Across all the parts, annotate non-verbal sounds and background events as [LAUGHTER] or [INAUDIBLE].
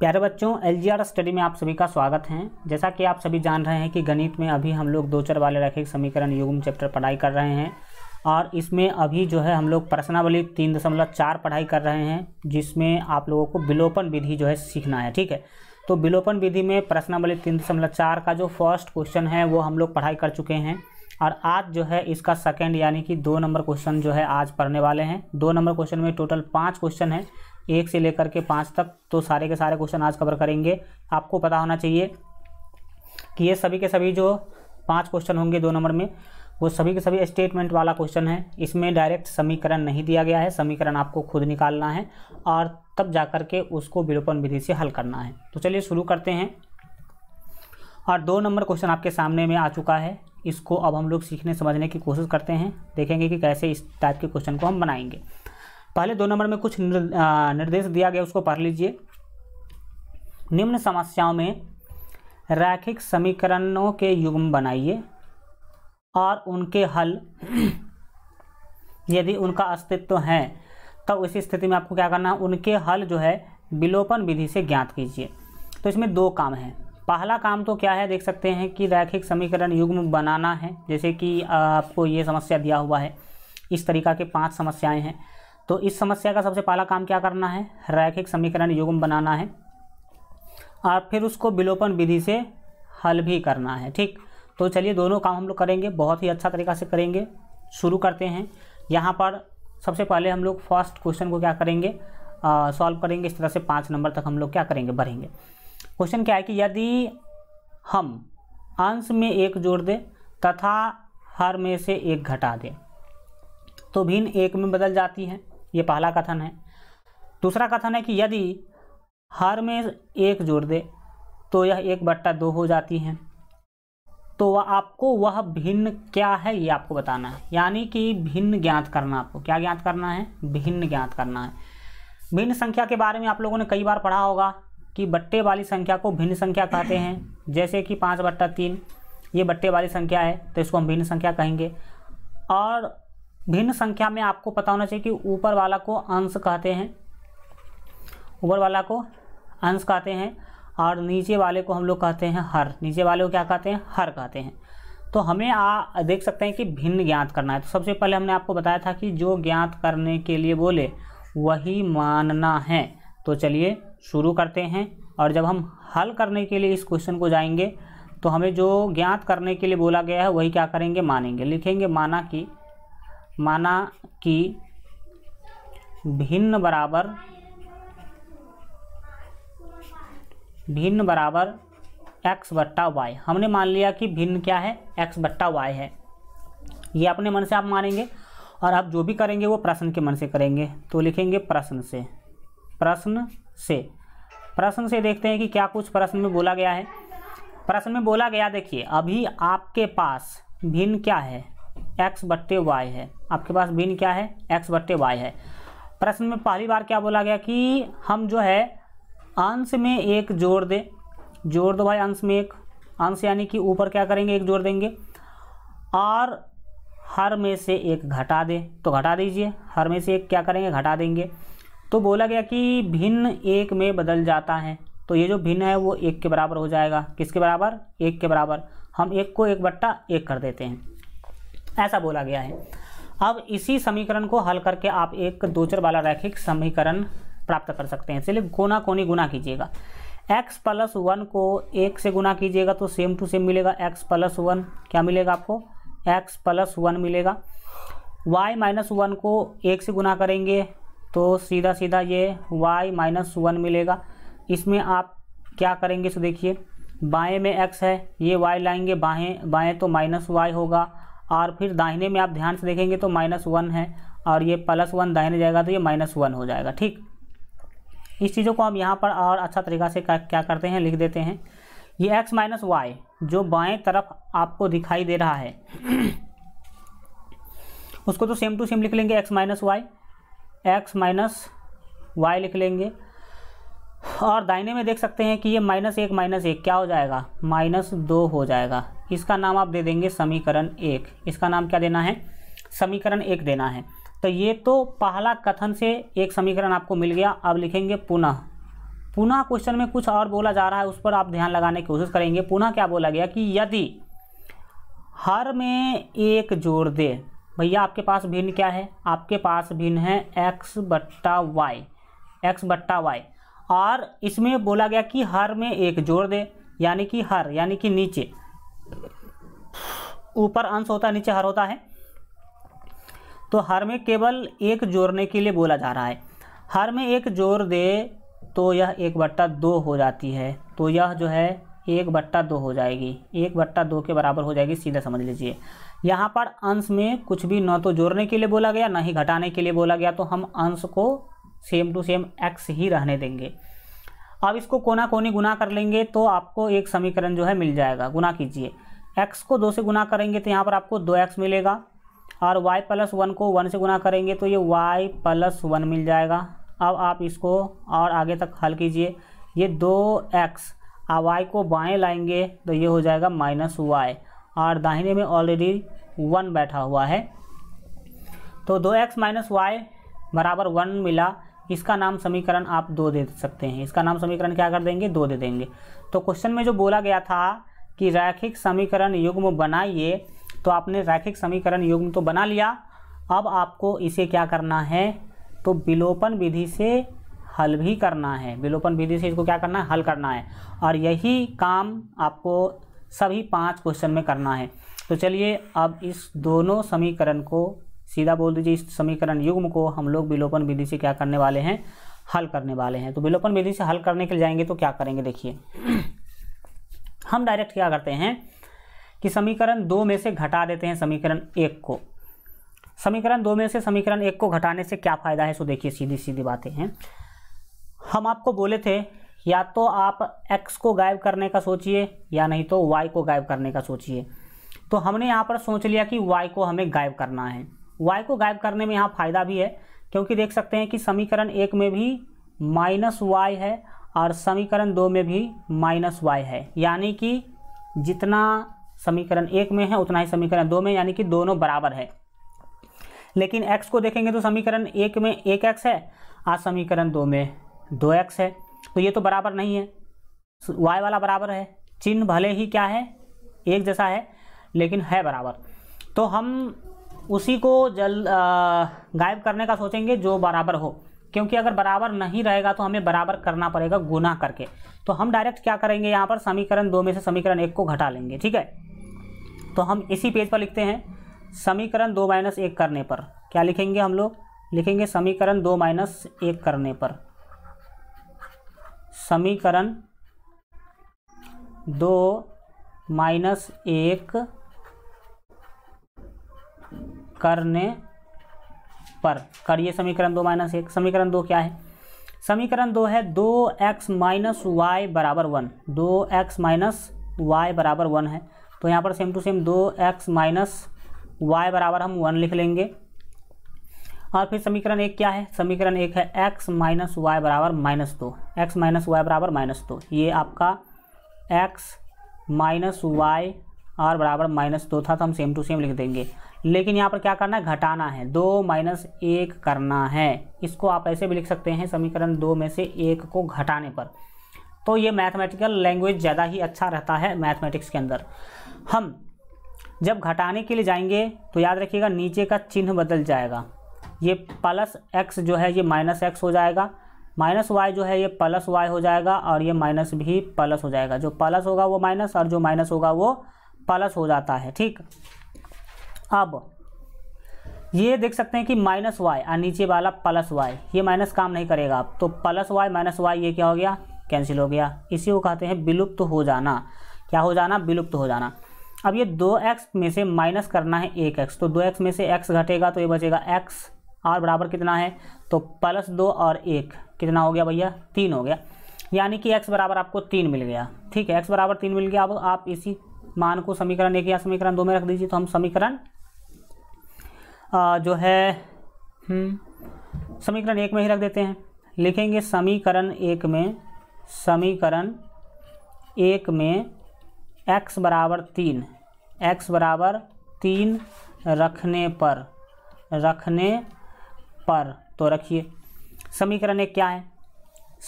प्यारे बच्चों L study में आप सभी का स्वागत है जैसा कि आप सभी जान रहे हैं कि गणित में अभी हम लोग दो चर वाले रैखिक समीकरण युगम चैप्टर पढ़ाई कर रहे हैं और इसमें अभी जो है हम लोग प्रश्नावली तीन दशमलव चार पढ़ाई कर रहे हैं जिसमें आप लोगों को विलोपन विधि जो है सीखना है ठीक है तो विलोपन विधि में प्रश्नावली तीन दशमलव चार का जो फर्स्ट क्वेश्चन है वो हम लोग पढ़ाई कर चुके हैं और आज जो है इसका सेकेंड यानी कि दो नंबर क्वेश्चन जो है आज पढ़ने वाले हैं दो नंबर क्वेश्चन में टोटल पाँच क्वेश्चन है एक से लेकर के पाँच तक तो सारे के सारे क्वेश्चन आज कवर करेंगे आपको पता होना चाहिए कि ये सभी के सभी जो पाँच क्वेश्चन होंगे दो नंबर में वो सभी के सभी स्टेटमेंट वाला क्वेश्चन है इसमें डायरेक्ट समीकरण नहीं दिया गया है समीकरण आपको खुद निकालना है और तब जा कर के उसको विलोपन विधि से हल करना है तो चलिए शुरू करते हैं और दो नंबर क्वेश्चन आपके सामने में आ चुका है इसको अब हम लोग सीखने समझने की कोशिश करते हैं देखेंगे कि कैसे इस टाइप के क्वेश्चन को हम बनाएंगे पहले दो नंबर में कुछ निर्देश दिया गया उसको पढ़ लीजिए निम्न समस्याओं में रैखिक समीकरणों के युग्म बनाइए और उनके हल [CLEARS THROAT] यदि उनका अस्तित्व है तो उसी स्थिति में आपको क्या करना है उनके हल जो है विलोपन विधि से ज्ञात कीजिए तो इसमें दो काम हैं पहला काम तो क्या है देख सकते हैं कि रैखिक समीकरण युग्म बनाना है जैसे कि आपको ये समस्या दिया हुआ है इस तरीका के पांच समस्याएं हैं तो इस समस्या का सबसे पहला काम क्या करना है रैखिक समीकरण युग्म बनाना है और फिर उसको विलोपन विधि से हल भी करना है ठीक तो चलिए दोनों काम हम लोग करेंगे बहुत ही अच्छा तरीका से करेंगे शुरू करते हैं यहाँ पर सबसे पहले हम लोग फर्स्ट क्वेश्चन को क्या करेंगे सॉल्व करेंगे इस तरह से पाँच नंबर तक हम लोग क्या करेंगे बढ़ेंगे क्वेश्चन क्या है कि यदि हम अंश में एक जोड़ दें तथा हर में से एक घटा दें तो भिन्न एक में बदल जाती है ये पहला कथन है दूसरा कथन है कि यदि हर में एक जोड़ दे तो यह एक बट्टा दो हो जाती है तो वह आपको वह भिन्न क्या है ये आपको बताना है यानी कि भिन्न ज्ञात करना आपको क्या ज्ञात करना है भिन्न ज्ञात करना है भिन्न संख्या के बारे में आप लोगों ने कई बार पढ़ा होगा कि बट्टे वाली संख्या को भिन्न संख्या कहते हैं जैसे कि पाँच बट्टा तीन ये बट्टे वाली संख्या है तो इसको हम भिन्न संख्या कहेंगे और भिन्न संख्या में आपको पता होना चाहिए कि ऊपर वाला को अंश कहते हैं ऊपर वाला को अंश कहते हैं और नीचे वाले को हम लोग कहते हैं हर नीचे वाले को क्या कहते हैं हर कहते हैं तो हमें आ देख सकते हैं कि भिन्न ज्ञात करना है तो सबसे पहले हमने आपको बताया था कि जो ज्ञात करने के लिए बोले वही मानना है तो चलिए शुरू करते हैं और जब हम हल करने के लिए इस क्वेश्चन को जाएंगे तो हमें जो ज्ञात करने के लिए बोला गया है वही क्या करेंगे मानेंगे लिखेंगे माना कि माना कि भिन्न बराबर भिन्न बराबर x बट्टा वाई हमने मान लिया कि भिन्न क्या है x बट्टा वाई है ये अपने मन से आप मानेंगे और आप जो भी करेंगे वो प्रश्न के मन से करेंगे तो लिखेंगे प्रश्न से प्रश्न से प्रश्न से देखते हैं कि क्या कुछ प्रश्न में बोला गया है प्रश्न में बोला गया देखिए अभी आपके पास भिन्न क्या है एक्स बट्टे वाई है आपके पास बिन क्या है एक्स बट्टे वाई है प्रश्न में पहली बार क्या बोला गया कि हम जो है अंश में एक जोड़ दें जोड़ दो भाई अंश में एक अंश यानी कि ऊपर क्या करेंगे एक जोड़ देंगे और हर में से एक घटा दें तो घटा दीजिए हर में से एक क्या करेंगे घटा देंगे तो बोला गया कि भिन्न एक में बदल जाता है तो ये जो भिन्न है वो एक के बराबर हो जाएगा किसके बराबर एक के बराबर हम एक को एक बट्टा एक कर देते हैं ऐसा बोला गया है अब इसी समीकरण को हल करके आप एक दो चर वाला रैखिक समीकरण प्राप्त कर सकते हैं चलिए कोना कोनी गुना कीजिएगा x प्लस वन को एक से गुना कीजिएगा तो सेम टू सेम मिलेगा x प्लस वन क्या मिलेगा आपको x प्लस वन मिलेगा y माइनस वन को एक से गुना करेंगे तो सीधा सीधा ये y माइनस वन मिलेगा इसमें आप क्या करेंगे सो तो देखिए बाएं में x है ये y लाएंगे बाएं बाएं तो माइनस वाई होगा और फिर दाहिने में आप ध्यान से देखेंगे तो माइनस वन है और ये प्लस वन दाहिने जाएगा तो ये माइनस वन हो जाएगा ठीक इस चीज़ों को हम यहाँ पर और अच्छा तरीका से क्या करते हैं लिख देते हैं ये एक्स माइनस वाई जो बाएँ तरफ आपको दिखाई दे रहा है उसको तो सेम टू सेम लिख लेंगे x minus y x minus y लिख लेंगे और दाहिने में देख सकते हैं कि ये माइनस एक माइनस एक क्या हो जाएगा माइनस दो हो जाएगा इसका नाम आप दे देंगे समीकरण एक इसका नाम क्या देना है समीकरण एक देना है तो ये तो पहला कथन से एक समीकरण आपको मिल गया अब लिखेंगे पुनः पुनः क्वेश्चन में कुछ और बोला जा रहा है उस पर आप ध्यान लगाने की कोशिश करेंगे पुनः क्या बोला गया कि यदि हर में एक जोड़ दे भैया आपके पास भिन्न क्या है आपके पास भिन्न है एक्स बट्टा वाई एक्स बट्टा वाई और इसमें बोला गया कि हर में एक जोड़ दे यानी कि हर यानी कि नीचे ऊपर अंश होता है नीचे हर होता है तो हर में केवल एक जोड़ने के लिए बोला जा रहा है हर में एक जोड़ दे तो यह एक बट्टा दो हो जाती है तो यह जो है एक बट्टा दो हो जाएगी एक बट्टा दो के बराबर हो जाएगी सीधा समझ लीजिए यहाँ पर अंश में कुछ भी न तो जोड़ने के लिए बोला गया ना ही घटाने के लिए बोला गया तो हम अंश को सेम टू सेम एक्स ही रहने देंगे अब इसको कोना कोनी गुना कर लेंगे तो आपको एक समीकरण जो है मिल जाएगा गुना कीजिए एक्स को दो से गुना करेंगे तो यहाँ पर आपको दो एक्स मिलेगा और y प्लस वन को वन से गुना करेंगे तो ये y प्लस वन मिल जाएगा अब आप इसको और आगे तक हल कीजिए ये दो एक्स अब वाई को बाएं लाएंगे तो ये हो जाएगा माइनस वाई और दाहिने में ऑलरेडी वन बैठा हुआ है तो दो एक्स माइनस वाई बराबर वन मिला इसका नाम समीकरण आप दो दे सकते हैं इसका नाम समीकरण क्या कर देंगे दो दे देंगे तो क्वेश्चन में जो बोला गया था कि रैखिक समीकरण युग्म बनाइए तो आपने रैखिक समीकरण युग्म तो बना लिया अब आपको इसे क्या करना है तो विलोपन विधि से हल भी करना है विलोपन विधि से इसको क्या करना है हल करना है और यही काम आपको सभी पांच क्वेश्चन में करना है तो चलिए अब इस दोनों समीकरण को सीधा बोल दीजिए इस समीकरण युग्म को हम लोग विलोपन विधि से क्या करने वाले हैं हल करने वाले हैं तो विलोपन विधि से हल करने के लिए जाएंगे तो क्या करेंगे देखिए हम डायरेक्ट क्या करते हैं कि समीकरण दो में से घटा देते हैं समीकरण एक को समीकरण दो में से समीकरण एक को घटाने से क्या फ़ायदा है सो देखिए सीधी सीधी बातें हैं हम आपको बोले थे या तो आप x को गायब करने का सोचिए या नहीं तो y को गायब करने का सोचिए तो हमने यहाँ पर सोच लिया कि y को हमें गायब करना है वाई को गायब करने में यहाँ फायदा भी है क्योंकि देख सकते हैं कि समीकरण एक में भी माइनस वाई है और समीकरण दो में भी माइनस वाई है यानी कि जितना समीकरण एक में है उतना ही समीकरण दो में यानी कि दोनों बराबर है लेकिन एक्स को देखेंगे तो समीकरण एक में एक एक्स है और समीकरण दो में दो एक्स है तो ये तो बराबर नहीं है वाई वाला बराबर है चिन्ह भले ही क्या है एक जैसा है लेकिन है बराबर तो हम उसी को जल गायब करने का सोचेंगे जो बराबर हो क्योंकि अगर बराबर नहीं रहेगा तो हमें बराबर करना पड़ेगा गुना करके तो हम डायरेक्ट क्या करेंगे यहाँ पर समीकरण दो में से समीकरण एक को घटा लेंगे ठीक है तो हम इसी पेज पर लिखते हैं समीकरण दो माइनस एक करने पर क्या लिखेंगे हम लोग लिखेंगे समीकरण दो माइनस एक करने पर समीकरण दो माइनस एक करने पर करिए समीकरण दो माइनस एक समीकरण दो क्या है समीकरण दो है दो एक्स माइनस वाई बराबर वन दो एक्स माइनस वाई बराबर वन है तो यहाँ पर सेम टू सेम दो एक्स माइनस वाई बराबर हम वन लिख लेंगे और फिर समीकरण एक क्या है समीकरण एक है एक्स माइनस वाई बराबर माइनस दो एक्स माइनस वाई बराबर माइनस दो ये आपका एक्स माइनस वाई और बराबर माइनस दो था तो हम सेम टू सेम लिख देंगे लेकिन यहाँ पर क्या करना है घटाना है दो माइनस एक करना है इसको आप ऐसे भी लिख सकते हैं समीकरण दो में से एक को घटाने पर तो ये मैथमेटिकल लैंग्वेज ज़्यादा ही अच्छा रहता है मैथमेटिक्स के अंदर हम जब घटाने के लिए जाएंगे तो याद रखिएगा नीचे का चिन्ह बदल जाएगा ये प्लस एक्स जो है ये माइनस एक्स हो जाएगा माइनस वाई जो है ये प्लस वाई हो जाएगा और ये माइनस भी प्लस हो जाएगा जो प्लस होगा वो माइनस और जो माइनस होगा वो प्लस हो जाता है ठीक अब ये देख सकते हैं कि माइनस वाई और नीचे वाला प्लस वाई ये माइनस काम नहीं करेगा आप तो प्लस वाई माइनस वाई ये क्या हो गया कैंसिल हो गया इसी को कहते हैं विलुप्त तो हो जाना क्या हो जाना विलुप्त तो हो जाना अब ये दो एक्स में से माइनस करना है एक एक्स तो दो एक्स में से एक्स घटेगा तो ये बचेगा एक्स और बराबर कितना है तो प्लस दो और एक कितना हो गया भैया तीन हो गया यानी कि एक्स बराबर आपको तीन मिल गया ठीक है एक्स बराबर तीन मिल गया अब आप इसी मान को समीकरण एक या समीकरण दो में रख दीजिए तो हम समीकरण आ, जो है हम्म, समीकरण एक में ही रख देते हैं लिखेंगे समीकरण एक में समीकरण एक में x बराबर तीन एक्स बराबर तीन रखने पर रखने पर तो रखिए समीकरण एक क्या है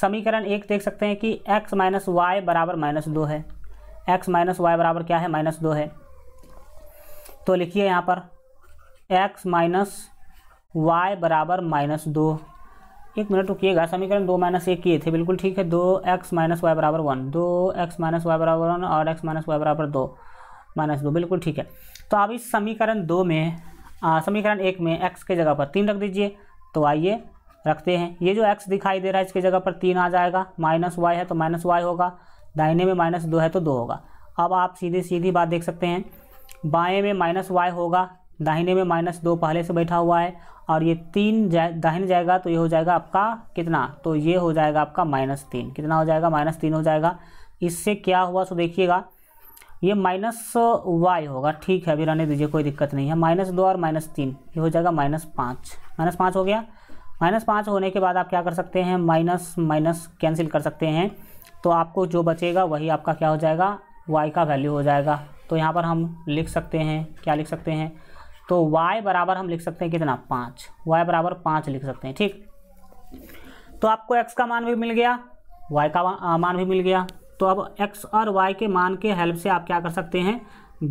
समीकरण एक देख सकते हैं कि x माइनस वाई बराबर माइनस दो है x माइनस वाई बराबर क्या है माइनस दो है तो लिखिए यहाँ पर एक्स माइनस वाई बराबर माइनस दो एक मिनट रुकिएगा समीकरण दो माइनस एक किए थे बिल्कुल ठीक है दो एक्स माइनस वाई बराबर वन दो एक्स माइनस वाई बराबर वन और एक्स माइनस वाई बराबर दो माइनस दो बिल्कुल ठीक है तो अब इस समीकरण दो में समीकरण एक में एक्स के जगह पर तीन रख दीजिए तो आइए रखते हैं ये जो एक्स दिखाई दे रहा है इसकी जगह पर तीन आ जाएगा माइनस वाई है तो माइनस वाई होगा दाहिने में माइनस दो है तो दो होगा अब आप सीधे सीधी बात देख सकते हैं बाएं में माइनस वाई होगा दाहिने में माइनस दो पहले से बैठा हुआ है और ये तीन जा, दाहिने जाएगा तो ये हो जाएगा आपका कितना तो ये हो जाएगा आपका माइनस तीन कितना हो जाएगा माइनस तीन हो जाएगा इससे क्या हुआ सो देखिएगा ये माइनस वाई होगा ठीक है अभी रहने दीजिए कोई दिक्कत नहीं है माइनस दो और माइनस तीन ये हो जाएगा माइनस पाँच माइनस पाँच हो गया माइनस पाँच होने के बाद आप क्या कर सकते हैं माइनस माइनस कैंसिल कर सकते हैं तो आपको जो बचेगा वही आपका क्या हो जाएगा वाई का वैल्यू हो जाएगा तो यहाँ पर हम लिख सकते हैं क्या लिख सकते हैं तो y बराबर हम लिख सकते हैं कितना पाँच y बराबर पाँच लिख सकते हैं ठीक तो आपको x का मान भी मिल गया y का मान भी मिल गया तो अब x और y के मान के हेल्प से आप क्या कर सकते हैं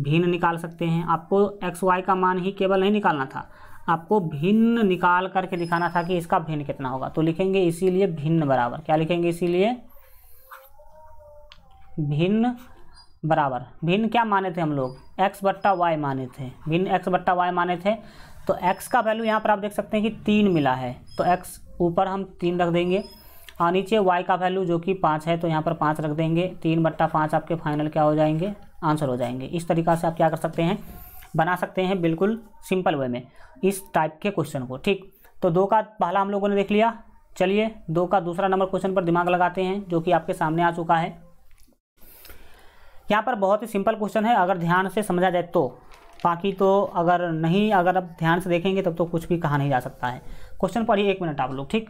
भिन्न निकाल सकते हैं आपको एक्स वाई का मान ही केवल नहीं निकालना था आपको भिन्न निकाल करके दिखाना था कि इसका भिन्न कितना होगा तो लिखेंगे इसीलिए भिन्न बराबर क्या लिखेंगे इसीलिए भिन्न बराबर भिन्न क्या माने थे हम लोग एक्स बट्टा वाई माने थे भिन्न एक्स बट्टा वाई माने थे तो एक्स का वैल्यू यहाँ पर आप देख सकते हैं कि तीन मिला है तो एक्स ऊपर हम तीन रख देंगे और नीचे वाई का वैल्यू जो कि पाँच है तो यहाँ पर पाँच रख देंगे तीन बट्टा पाँच आपके फाइनल क्या हो जाएंगे आंसर हो जाएंगे इस तरीका से आप क्या कर सकते हैं बना सकते हैं बिल्कुल सिंपल वे में इस टाइप के क्वेश्चन को ठीक तो दो का पहला हम लोगों ने देख लिया चलिए दो का दूसरा नंबर क्वेश्चन पर दिमाग लगाते हैं जो कि आपके सामने आ चुका है यहाँ पर बहुत ही सिंपल क्वेश्चन है अगर ध्यान से समझा जाए तो बाकी तो अगर नहीं अगर आप ध्यान से देखेंगे तब तो कुछ भी कहा नहीं जा सकता है क्वेश्चन पढ़िए एक मिनट आप लोग ठीक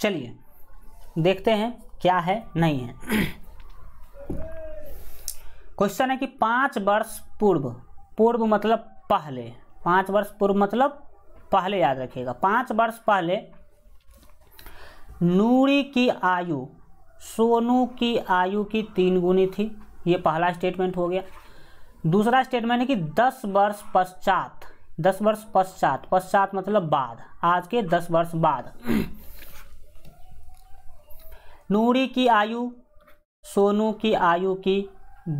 चलिए देखते हैं क्या है नहीं है क्वेश्चन है कि पाँच वर्ष पूर्व पूर्व मतलब पहले पाँच वर्ष पूर्व मतलब पहले याद रखिएगा पाँच वर्ष पहले नूरी की आयु सोनू की आयु की तीन गुनी थी ये पहला स्टेटमेंट हो गया दूसरा स्टेटमेंट है कि दस वर्ष पश्चात दस वर्ष पश्चात पश्चात मतलब बाद आज के दस वर्ष बाद नूरी की आयु सोनू की आयु की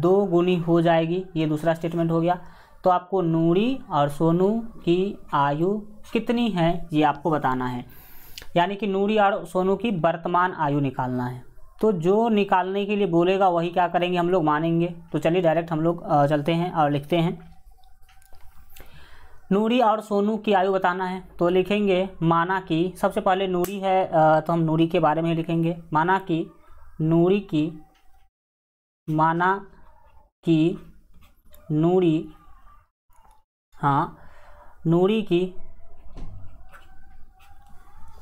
दो गुनी हो जाएगी ये दूसरा स्टेटमेंट हो गया तो आपको नूरी और सोनू की आयु कितनी है ये आपको बताना है यानी कि नूरी और सोनू की वर्तमान आयु निकालना है तो जो निकालने के लिए बोलेगा वही क्या करेंगे हम लोग मानेंगे तो चलिए डायरेक्ट हम लोग चलते हैं और लिखते हैं नूरी और सोनू की आयु बताना है तो लिखेंगे माना कि सबसे पहले नूरी है तो हम नूरी के बारे में लिखेंगे माना कि नूरी की माना कि नूरी हाँ नूरी की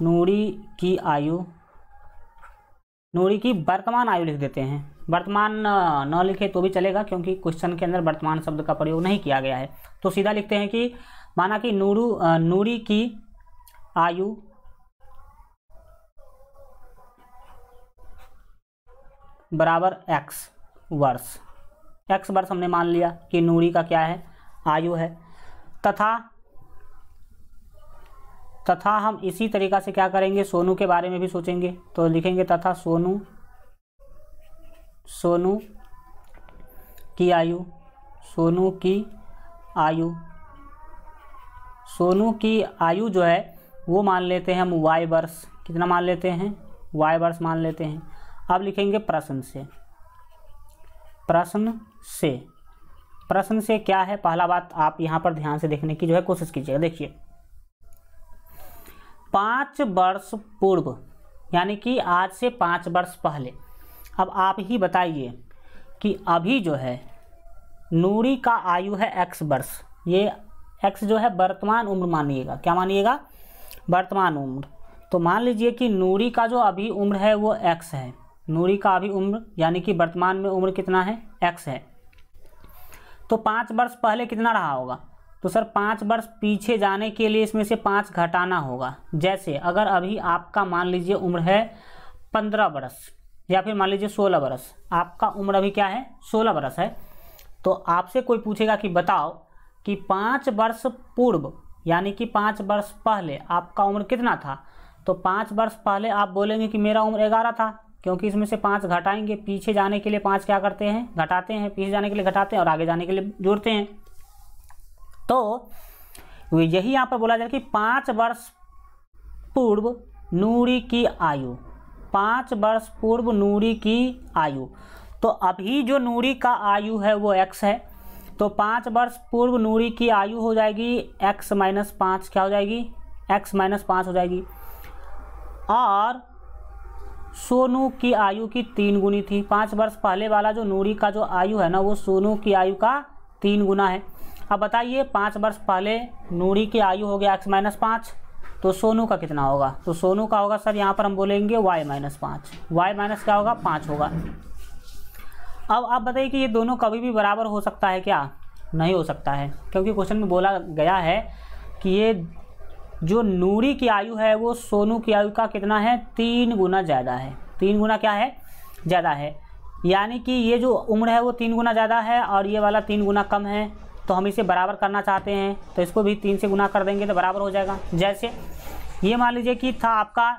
नूरी की आयु नूरी की वर्तमान आयु लिख देते हैं वर्तमान न लिखे तो भी चलेगा क्योंकि क्वेश्चन के अंदर वर्तमान शब्द का प्रयोग नहीं किया गया है तो सीधा लिखते हैं कि माना कि नूरू नूरी की आयु बराबर एक्स वर्ष एक्स वर्ष हमने मान लिया कि नूरी का क्या है आयु है तथा तथा हम इसी तरीका से क्या करेंगे सोनू के बारे में भी सोचेंगे तो लिखेंगे तथा सोनू सोनू की आयु सोनू की आयु सोनू की आयु जो है वो मान लेते हैं हम वाई वर्ष कितना मान लेते हैं वाई वर्ष मान लेते हैं अब लिखेंगे प्रश्न से प्रश्न से प्रश्न से क्या है पहला बात आप यहाँ पर ध्यान से देखने की जो है कोशिश कीजिएगा देखिए पाँच वर्ष पूर्व यानी कि आज से पाँच वर्ष पहले अब आप ही बताइए कि अभी जो है नूरी का आयु है एक्स वर्ष ये एक्स जो है वर्तमान उम्र मानिएगा क्या मानिएगा वर्तमान उम्र तो मान लीजिए कि नूरी का जो अभी उम्र है वो एक्स है नूरी का अभी उम्र यानी कि वर्तमान में उम्र कितना है एक्स है तो पाँच वर्ष पहले कितना रहा होगा तो सर पाँच वर्ष पीछे जाने के लिए इसमें से पाँच घटाना होगा जैसे अगर अभी आपका मान लीजिए उम्र है पंद्रह बरस या फिर मान लीजिए सोलह बरस आपका उम्र अभी क्या है सोलह बरस है तो आपसे कोई पूछेगा कि बताओ कि पाँच वर्ष पूर्व यानी कि पाँच वर्ष पहले आपका उम्र कितना था तो पाँच वर्ष पहले आप बोलेंगे कि मेरा उम्र ग्यारह था क्योंकि इसमें से पाँच घटाएंगे पीछे जाने के लिए पाँच क्या करते हैं घटाते हैं पीछे जाने के लिए घटाते हैं और आगे जाने के लिए जोड़ते हैं तो यही यहाँ पर बोला जाए कि पाँच वर्ष पूर्व नूरी की आयु पाँच वर्ष पूर्व नूरी की आयु तो अभी जो नूरी का आयु है वो एक्स है तो पाँच वर्ष पूर्व नूरी की आयु हो जाएगी एक्स माइनस पाँच क्या हो जाएगी एक्स माइनस पाँच हो जाएगी और सोनू की आयु की तीन गुनी थी पाँच वर्ष पहले वाला जो नूरी का जो आयु है ना वो सोनू की आयु का तीन गुना है अब बताइए पाँच वर्ष पहले नूरी की आयु हो गया एक्स माइनस पाँच तो सोनू का कितना होगा तो सोनू का होगा सर यहाँ पर हम बोलेंगे वाई माइनस पाँच वाई माइनस क्या होगा पाँच होगा अब आप बताइए कि ये दोनों कभी भी बराबर हो सकता है क्या नहीं हो सकता है क्योंकि क्वेश्चन में बोला गया है कि ये जो नूरी की आयु है वो सोनू की आयु का कितना है तीन गुना ज़्यादा है तीन गुना क्या है ज़्यादा है यानी कि ये जो उम्र है वो तीन गुना ज़्यादा है और ये वाला तीन गुना कम है तो हम इसे बराबर करना चाहते हैं तो इसको भी तीन से गुना कर देंगे तो बराबर हो जाएगा जैसे ये मान लीजिए कि था आपका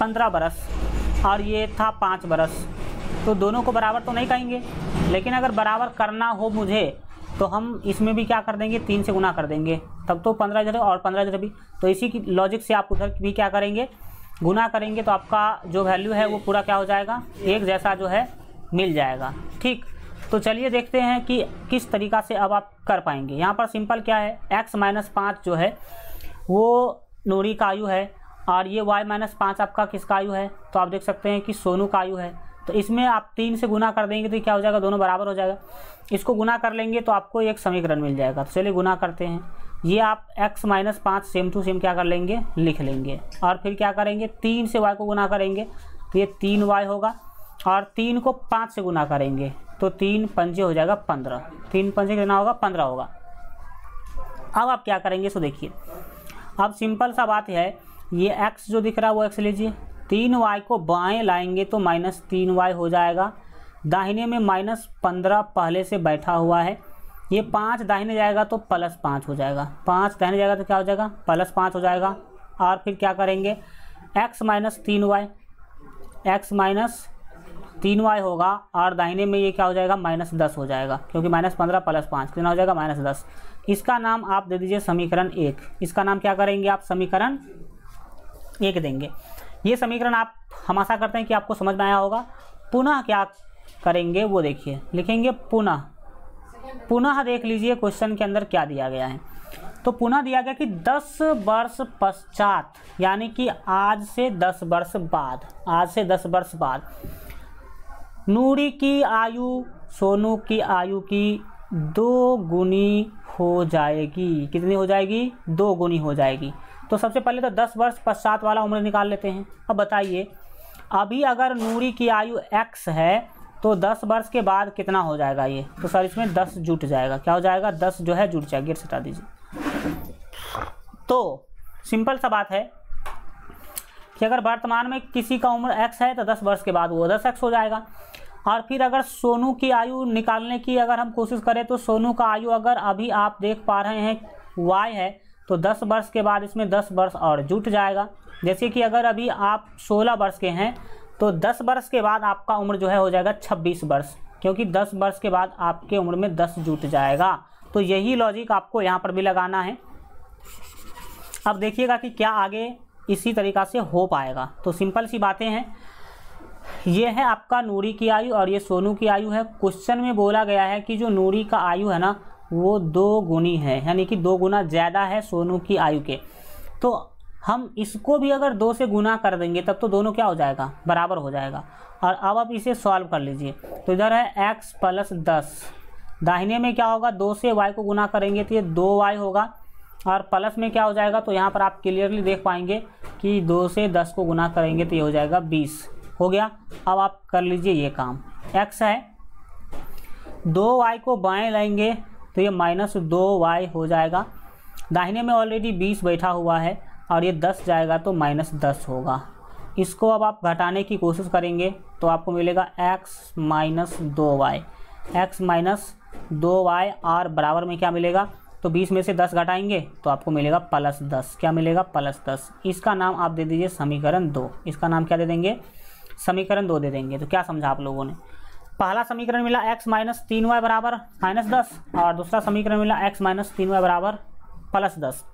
पंद्रह बरस और ये था पाँच बरस तो दोनों को बराबर तो नहीं कहेंगे लेकिन अगर बराबर करना हो मुझे तो हम इसमें भी क्या कर देंगे तीन से गुना कर देंगे तब तो पंद्रह हज़ार और पंद्रह हज़ार भी तो इसी की लॉजिक से आप उधर भी क्या करेंगे गुना करेंगे तो आपका जो वैल्यू है वो पूरा क्या हो जाएगा एक जैसा जो है मिल जाएगा ठीक तो चलिए देखते हैं कि किस तरीका से अब आप कर पाएंगे यहाँ पर सिंपल क्या है एक्स माइनस पाँच जो है वो नूरी का आयु है और ये वाई माइनस पाँच आपका किसका आयु है तो आप देख सकते हैं कि सोनू का आयु है तो इसमें आप तीन से गुना कर देंगे तो क्या हो जाएगा दोनों बराबर हो जाएगा इसको गुना कर लेंगे तो आपको एक समीकरण मिल जाएगा तो चलिए गुना करते हैं ये आप x माइनस पाँच सेम टू सेम क्या कर लेंगे लिख लेंगे और फिर क्या करेंगे तीन से y को गुना करेंगे तो ये तीन वाई होगा और तीन को पाँच से गुना करेंगे तो तीन पंजे हो जाएगा पंद्रह तीन पंजे कितना होगा पंद्रह होगा अब आप क्या करेंगे सो देखिए अब सिंपल सा बात है ये एक्स जो दिख रहा है वो एक्स लीजिए तीन वाई को बाएं लाएंगे तो माइनस तीन वाई हो जाएगा दाहिने में माइनस पंद्रह पहले से बैठा हुआ है ये पाँच दाहिने जाएगा तो प्लस पाँच हो जाएगा पाँच दाहिने जाएगा तो क्या हो जाएगा प्लस पाँच हो जाएगा और फिर क्या करेंगे एक्स माइनस तीन वाई एक्स माइनस तीन वाई होगा और दाहिने में ये क्या हो जाएगा माइनस दस हो जाएगा क्योंकि माइनस पंद्रह प्लस पाँच कितना हो जाएगा माइनस दस इसका नाम आप दे दीजिए समीकरण एक इसका नाम क्या करेंगे आप समीकरण एक देंगे ये समीकरण आप हम आशा करते हैं कि आपको समझ में आया होगा पुनः क्या करेंगे वो देखिए लिखेंगे पुनः पुनः देख लीजिए क्वेश्चन के अंदर क्या दिया गया है तो पुनः दिया गया कि 10 वर्ष पश्चात यानी कि आज से 10 वर्ष बाद आज से 10 वर्ष बाद नूरी की आयु सोनू की आयु की दो गुनी हो जाएगी कितनी हो जाएगी दो गुनी हो जाएगी तो सबसे पहले तो दस वर्ष पश्चात वाला उम्र निकाल लेते हैं अब बताइए अभी अगर नूरी की आयु एक्स है तो दस वर्ष के बाद कितना हो जाएगा ये तो सर इसमें दस जुट जाएगा क्या हो जाएगा दस जो है जुट जाएगा गिर सटा दीजिए तो सिंपल सा बात है कि अगर वर्तमान में किसी का उम्र एक्स है तो दस वर्ष के बाद वो दस एक्स हो जाएगा और फिर अगर सोनू की आयु निकालने की अगर हम कोशिश करें तो सोनू का आयु अगर अभी आप देख पा रहे हैं वाई है तो दस वर्ष के बाद इसमें दस वर्ष और जुट जाएगा जैसे कि अगर अभी आप सोलह वर्ष के हैं तो दस वर्ष के बाद आपका उम्र जो है हो जाएगा छब्बीस वर्ष क्योंकि दस वर्ष के बाद आपके उम्र में दस जुट जाएगा तो यही लॉजिक आपको यहाँ पर भी लगाना है अब देखिएगा कि क्या आगे इसी तरीका से हो पाएगा तो सिंपल सी बातें हैं ये है आपका नूरी की आयु और ये सोनू की आयु है क्वेश्चन में बोला गया है कि जो नूरी का आयु है ना वो दो गुनी है यानी कि दो गुना ज़्यादा है सोनू की आयु के तो हम इसको भी अगर दो से गुना कर देंगे तब तो दोनों क्या हो जाएगा बराबर हो जाएगा और अब आप इसे सॉल्व कर लीजिए तो इधर है एक्स प्लस दस दाहिने में क्या होगा दो से वाई को गुना करेंगे तो ये दो वाई होगा और प्लस में क्या हो जाएगा तो यहाँ पर आप क्लियरली देख पाएंगे कि दो से दस को गुना करेंगे तो ये हो जाएगा बीस हो गया अब आप कर लीजिए ये काम एक्स है दो वाई को बाएँ लेंगे तो ये माइनस दो वाई हो जाएगा दाहिने में ऑलरेडी बीस बैठा हुआ है और ये दस जाएगा तो माइनस दस होगा इसको अब आप घटाने की कोशिश करेंगे तो आपको मिलेगा एक्स माइनस दो वाई एक्स माइनस दो वाई आर बराबर में क्या मिलेगा तो बीस में से दस घटाएंगे तो आपको मिलेगा प्लस दस क्या मिलेगा प्लस दस इसका नाम आप दे दीजिए समीकरण दो इसका नाम क्या दे देंगे समीकरण दो दे देंगे तो क्या समझा आप लोगों ने पहला समीकरण मिला x माइनस तीन वाई बराबर माइनस दस और दूसरा समीकरण मिला x माइनस तीन वाई बराबर प्लस दस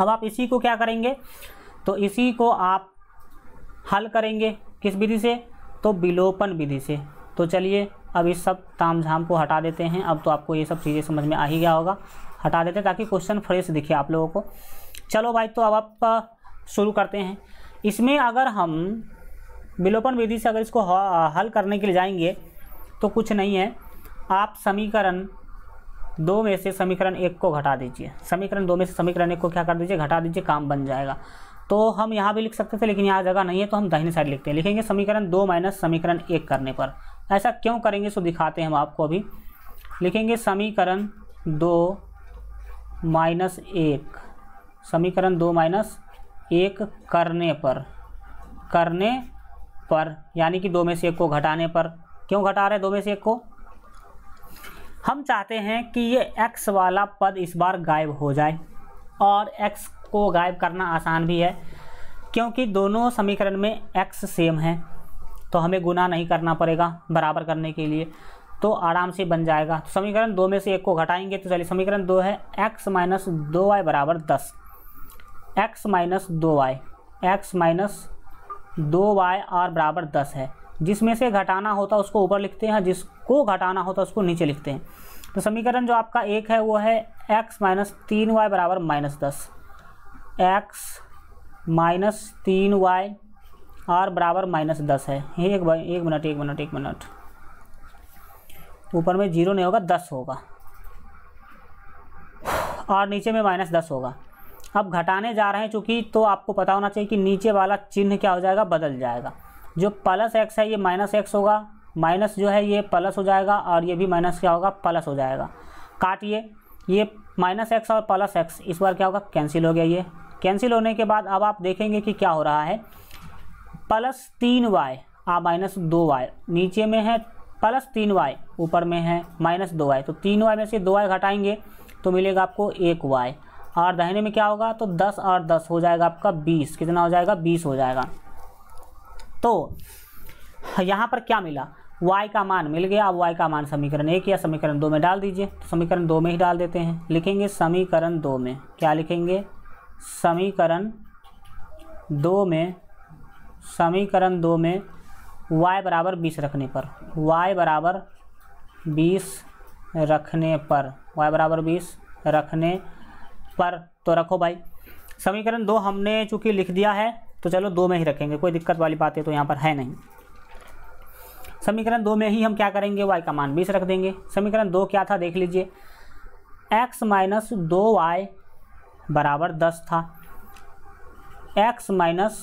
अब आप इसी को क्या करेंगे तो इसी को आप हल करेंगे किस विधि से तो विलोपन विधि से तो चलिए अब इस सब तामझाम को हटा देते हैं अब तो आपको ये सब चीज़ें समझ में आ ही गया होगा हटा देते हैं ताकि क्वेश्चन फ्रेश दिखे आप लोगों को चलो भाई तो अब आप शुरू करते हैं इसमें अगर हम विलोपन विधि से अगर इसको हल करने के लिए जाएंगे तो कुछ नहीं है आप समीकरण दो में से समीकरण एक को घटा दीजिए समीकरण दो में से समीकरण एक को क्या कर दीजिए घटा दीजिए काम बन जाएगा तो हम यहाँ भी लिख सकते थे लेकिन यहाँ जगह नहीं है तो हम दाहिने साइड लिखते हैं लिखेंगे समीकरण दो माइनस समीकरण एक करने पर ऐसा क्यों करेंगे सो दिखाते हैं हम आपको अभी लिखेंगे समीकरण दो माइनस एक समीकरण दो माइनस एक करने पर करने पर यानी कि दो में से एक को घटाने पर क्यों घटा रहे दो में से एक को हम चाहते हैं कि ये एक्स वाला पद इस बार गायब हो जाए और एक्स को गायब करना आसान भी है क्योंकि दोनों समीकरण में एक्स सेम है तो हमें गुना नहीं करना पड़ेगा बराबर करने के लिए तो आराम से बन जाएगा तो समीकरण दो में से एक को घटाएंगे तो चलिए समीकरण दो है एक्स माइनस दो वाई बराबर दस एक्स माइनस दो वाई एक्स माइनस दो वाई आर बराबर दस है जिसमें से घटाना होता है उसको ऊपर लिखते हैं जिसको घटाना होता है उसको नीचे लिखते हैं तो समीकरण जो आपका एक है वो है एक्स माइनस तीन वाई बराबर माइनस दस एक्स माइनस तीन वाई आर बराबर माइनस दस है एक एक मिनट एक मिनट एक मिनट ऊपर में जीरो नहीं होगा दस होगा और नीचे में माइनस दस होगा अब घटाने जा रहे हैं चूँकि तो आपको पता होना चाहिए कि नीचे वाला चिन्ह क्या हो जाएगा बदल जाएगा जो प्लस एक्स है ये माइनस एक्स होगा माइनस जो है ये प्लस हो जाएगा और ये भी माइनस क्या होगा प्लस हो जाएगा काटिए ये माइनस एक्स और प्लस एक्स इस बार क्या होगा कैंसिल हो गया ये कैंसिल होने के बाद अब आप देखेंगे कि क्या हो रहा है प्लस तीन वाई आ माइनस दो वाई नीचे में है प्लस तीन वाई ऊपर में है माइनस दो वाई तो तीन वाई में से दो वाई घटाएंगे तो मिलेगा आपको एक वाई आठ दाहिने में क्या होगा तो दस और दस हो जाएगा आपका बीस कितना हो जाएगा बीस हो जाएगा तो यहाँ पर क्या मिला y का मान मिल गया अब y का मान समीकरण एक या समीकरण दो में डाल दीजिए तो समीकरण दो में ही डाल देते हैं लिखेंगे समीकरण दो में क्या लिखेंगे समीकरण दो में समीकरण दो में y बराबर बीस रखने पर y बराबर बीस रखने पर y बराबर बीस रखने पर तो रखो भाई समीकरण दो हमने चूंकि लिख दिया है तो चलो दो में ही रखेंगे कोई दिक्कत वाली बात है तो यहाँ पर है नहीं समीकरण दो में ही हम क्या करेंगे वाई का मान बीस रख देंगे समीकरण दो क्या था देख लीजिए एक्स माइनस दो वाई बराबर दस था एक्स माइनस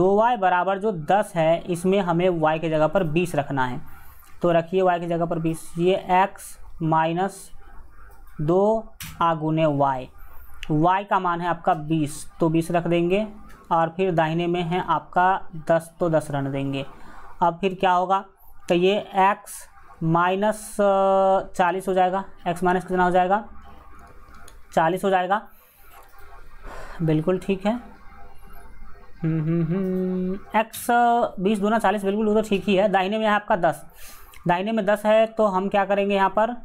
दो वाई बराबर जो दस है इसमें हमें वाई की जगह पर बीस रखना है तो रखिए वाई की जगह पर बीस ये एक्स माइनस दो आगुने वाई वाई का मान है आपका बीस तो बीस रख देंगे और फिर दाहिने में है आपका दस तो दस रन देंगे अब फिर क्या होगा तो ये एक्स माइनस चालीस हो जाएगा एक्स माइनस कितना हो जाएगा चालीस हो जाएगा बिल्कुल ठीक है एक्स हम्म, हम्म, हम्म। बीस दूना चालीस बिल्कुल वो तो ठीक ही है दाहिने में है आपका दस दाहिने में दस है तो हम क्या करेंगे यहाँ पर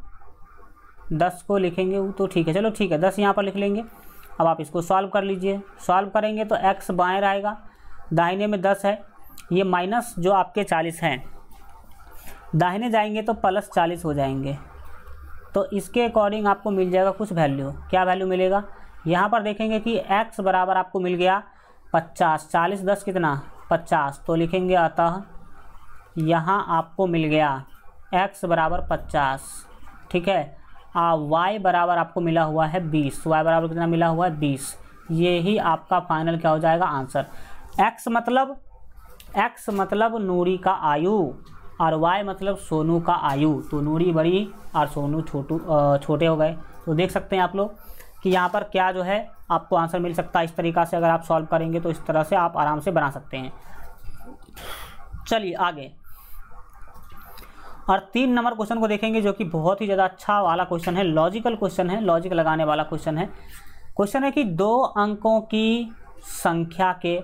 दस को लिखेंगे तो ठीक है चलो ठीक है दस यहाँ पर लिख लेंगे अब आप इसको सॉल्व कर लीजिए सॉल्व करेंगे तो एक्स बाएँ रहेगा दाहिने में दस है ये माइनस जो आपके चालीस हैं दाहिने जाएंगे तो प्लस चालीस हो जाएंगे तो इसके अकॉर्डिंग आपको मिल जाएगा कुछ वैल्यू क्या वैल्यू मिलेगा यहाँ पर देखेंगे कि x बराबर आपको मिल गया पचास चालीस दस कितना पचास तो लिखेंगे अतः यहाँ आपको मिल गया x बराबर पचास ठीक है वाई हाँ, बराबर आपको मिला हुआ है बीस वाई बराबर कितना मिला हुआ है बीस ये ही आपका फाइनल क्या हो जाएगा आंसर एक्स मतलब एक्स मतलब नूरी का आयु और वाई मतलब सोनू का आयु तो नूरी बड़ी और सोनू छोटू छोटे हो गए तो देख सकते हैं आप लोग कि यहाँ पर क्या जो है आपको आंसर मिल सकता है इस तरीका से अगर आप सॉल्व करेंगे तो इस तरह से आप आराम से बना सकते हैं चलिए आगे और तीन नंबर क्वेश्चन को देखेंगे जो कि बहुत ही ज़्यादा अच्छा वाला क्वेश्चन है लॉजिकल क्वेश्चन है लॉजिक लगाने वाला क्वेश्चन है क्वेश्चन है कि दो अंकों की संख्या के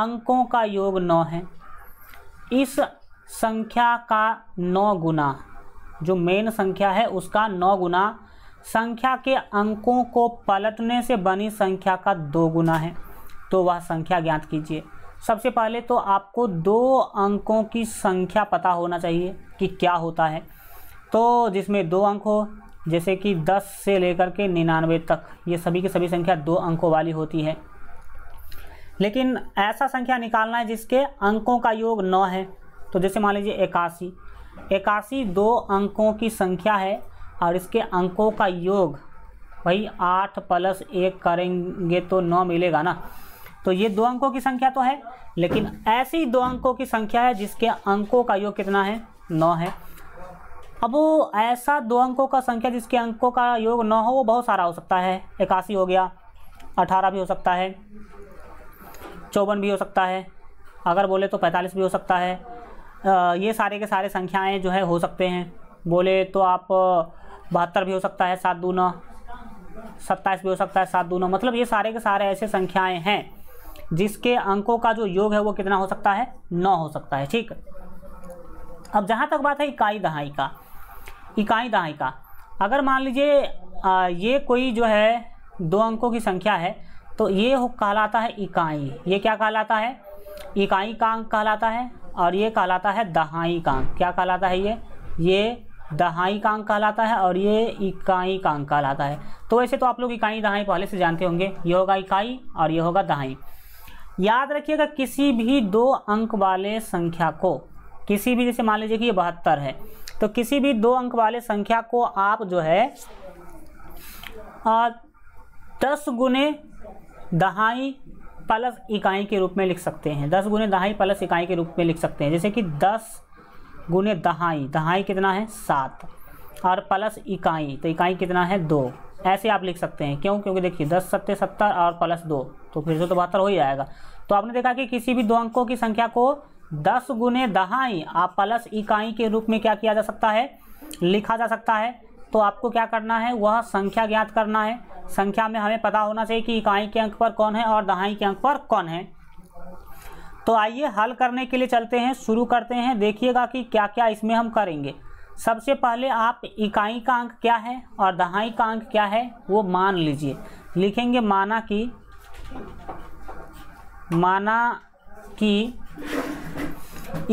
अंकों का योग नौ है इस संख्या का नौ गुना जो मेन संख्या है उसका नौ गुना संख्या के अंकों को पलटने से बनी संख्या का दो गुना है तो वह संख्या ज्ञात कीजिए सबसे पहले तो आपको दो अंकों की संख्या पता होना चाहिए कि क्या होता है तो जिसमें दो अंक हो जैसे कि 10 से लेकर के निन्यानवे तक ये सभी की सभी संख्या दो अंकों वाली होती है लेकिन ऐसा संख्या निकालना है जिसके अंकों का योग नौ है तो जैसे मान लीजिए इक्यासी इक्यासी दो अंकों की संख्या है और इसके अंकों का योग वही आठ प्लस एक करेंगे तो नौ मिलेगा ना तो ये दो अंकों की संख्या तो है लेकिन ऐसी दो अंकों की संख्या है जिसके अंकों का योग कितना है नौ है अब वो ऐसा दो अंकों का संख्या जिसके अंकों का योग नौ हो वो बहुत सारा हो सकता है इक्यासी हो गया अठारह भी हो सकता है चौवन भी हो सकता है अगर बोले तो पैंतालीस भी हो सकता है ये सारे के सारे संख्याएँ जो है हो सकते हैं बोले तो आप बहत्तर भी हो सकता है सात दूना सत्ताईस भी हो सकता है सात दूना मतलब ये सारे के सारे ऐसे संख्याएं हैं जिसके अंकों का जो योग है वो कितना हो सकता है नौ हो सकता है ठीक अब जहाँ तक बात है इकाई दहाई का इकाई दहाई का अगर मान लीजिए ये कोई जो है दो अंकों की संख्या है तो ये कहलाता है इकाई ये क्या कहलाता है इकाई का अंक कहलाता है और ये कहलाता है दहाई का अंक क्या कहलाता है ये ये दहाई का अंक कहलाता है और ये इकाई का अंक कहलाता है तो वैसे तो आप लोग इकाई दहाई पहले से जानते होंगे ये होगा इकाई और ये होगा दहाई याद रखिएगा किसी भी दो अंक वाले संख्या को किसी भी जैसे मान लीजिए कि ये बहत्तर है तो किसी भी दो अंक वाले संख्या को आप जो है दस गुने दहाई प्लस इकाई के रूप में लिख सकते हैं दस गुने दहाई प्लस इकाई के रूप में लिख सकते हैं जैसे कि दस गुने दहाई दहाई कितना है सात और प्लस इकाई तो इकाई कितना है दो ऐसे आप लिख सकते हैं क्यों क्योंकि देखिए दस सत्य सत्तर और प्लस दो तो फिर से तो बहत्तर हो ही जाएगा तो आपने देखा कि किसी भी दो अंकों की संख्या को दस गुने दहाई आप प्लस इकाई के रूप में क्या किया जा सकता है लिखा जा सकता है तो आपको क्या करना है वह संख्या ज्ञात करना है संख्या में हमें पता होना चाहिए कि इकाई के अंक पर कौन है और दहाई के अंक पर कौन है तो आइए हल करने के लिए चलते हैं शुरू करते हैं देखिएगा कि क्या क्या इसमें हम करेंगे सबसे पहले आप इकाई का अंक क्या है और दहाई का अंक क्या है वो मान लीजिए लिखेंगे माना कि माना कि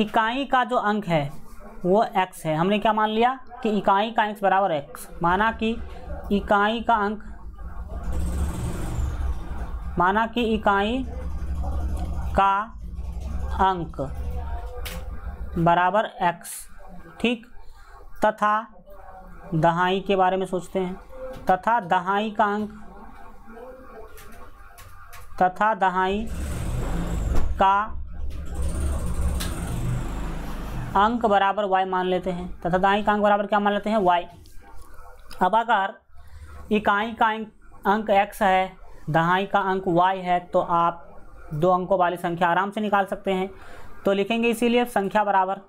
इकाई का जो अंक है वो x है हमने क्या मान लिया कि इकाई का अंक बराबर x माना कि इकाई का अंक माना कि इकाई का अंक बराबर x ठीक तथा दहाई के बारे में सोचते हैं तथा दहाई का अंक तथा दहाई का अंक बराबर y मान लेते हैं तथा दहाई का अंक बराबर क्या मान लेते हैं y अब अगर इकाई का अंक x है दहाई का अंक y है तो आप दो अंकों वाली संख्या आराम से निकाल सकते हैं तो लिखेंगे इसीलिए संख्या बराबर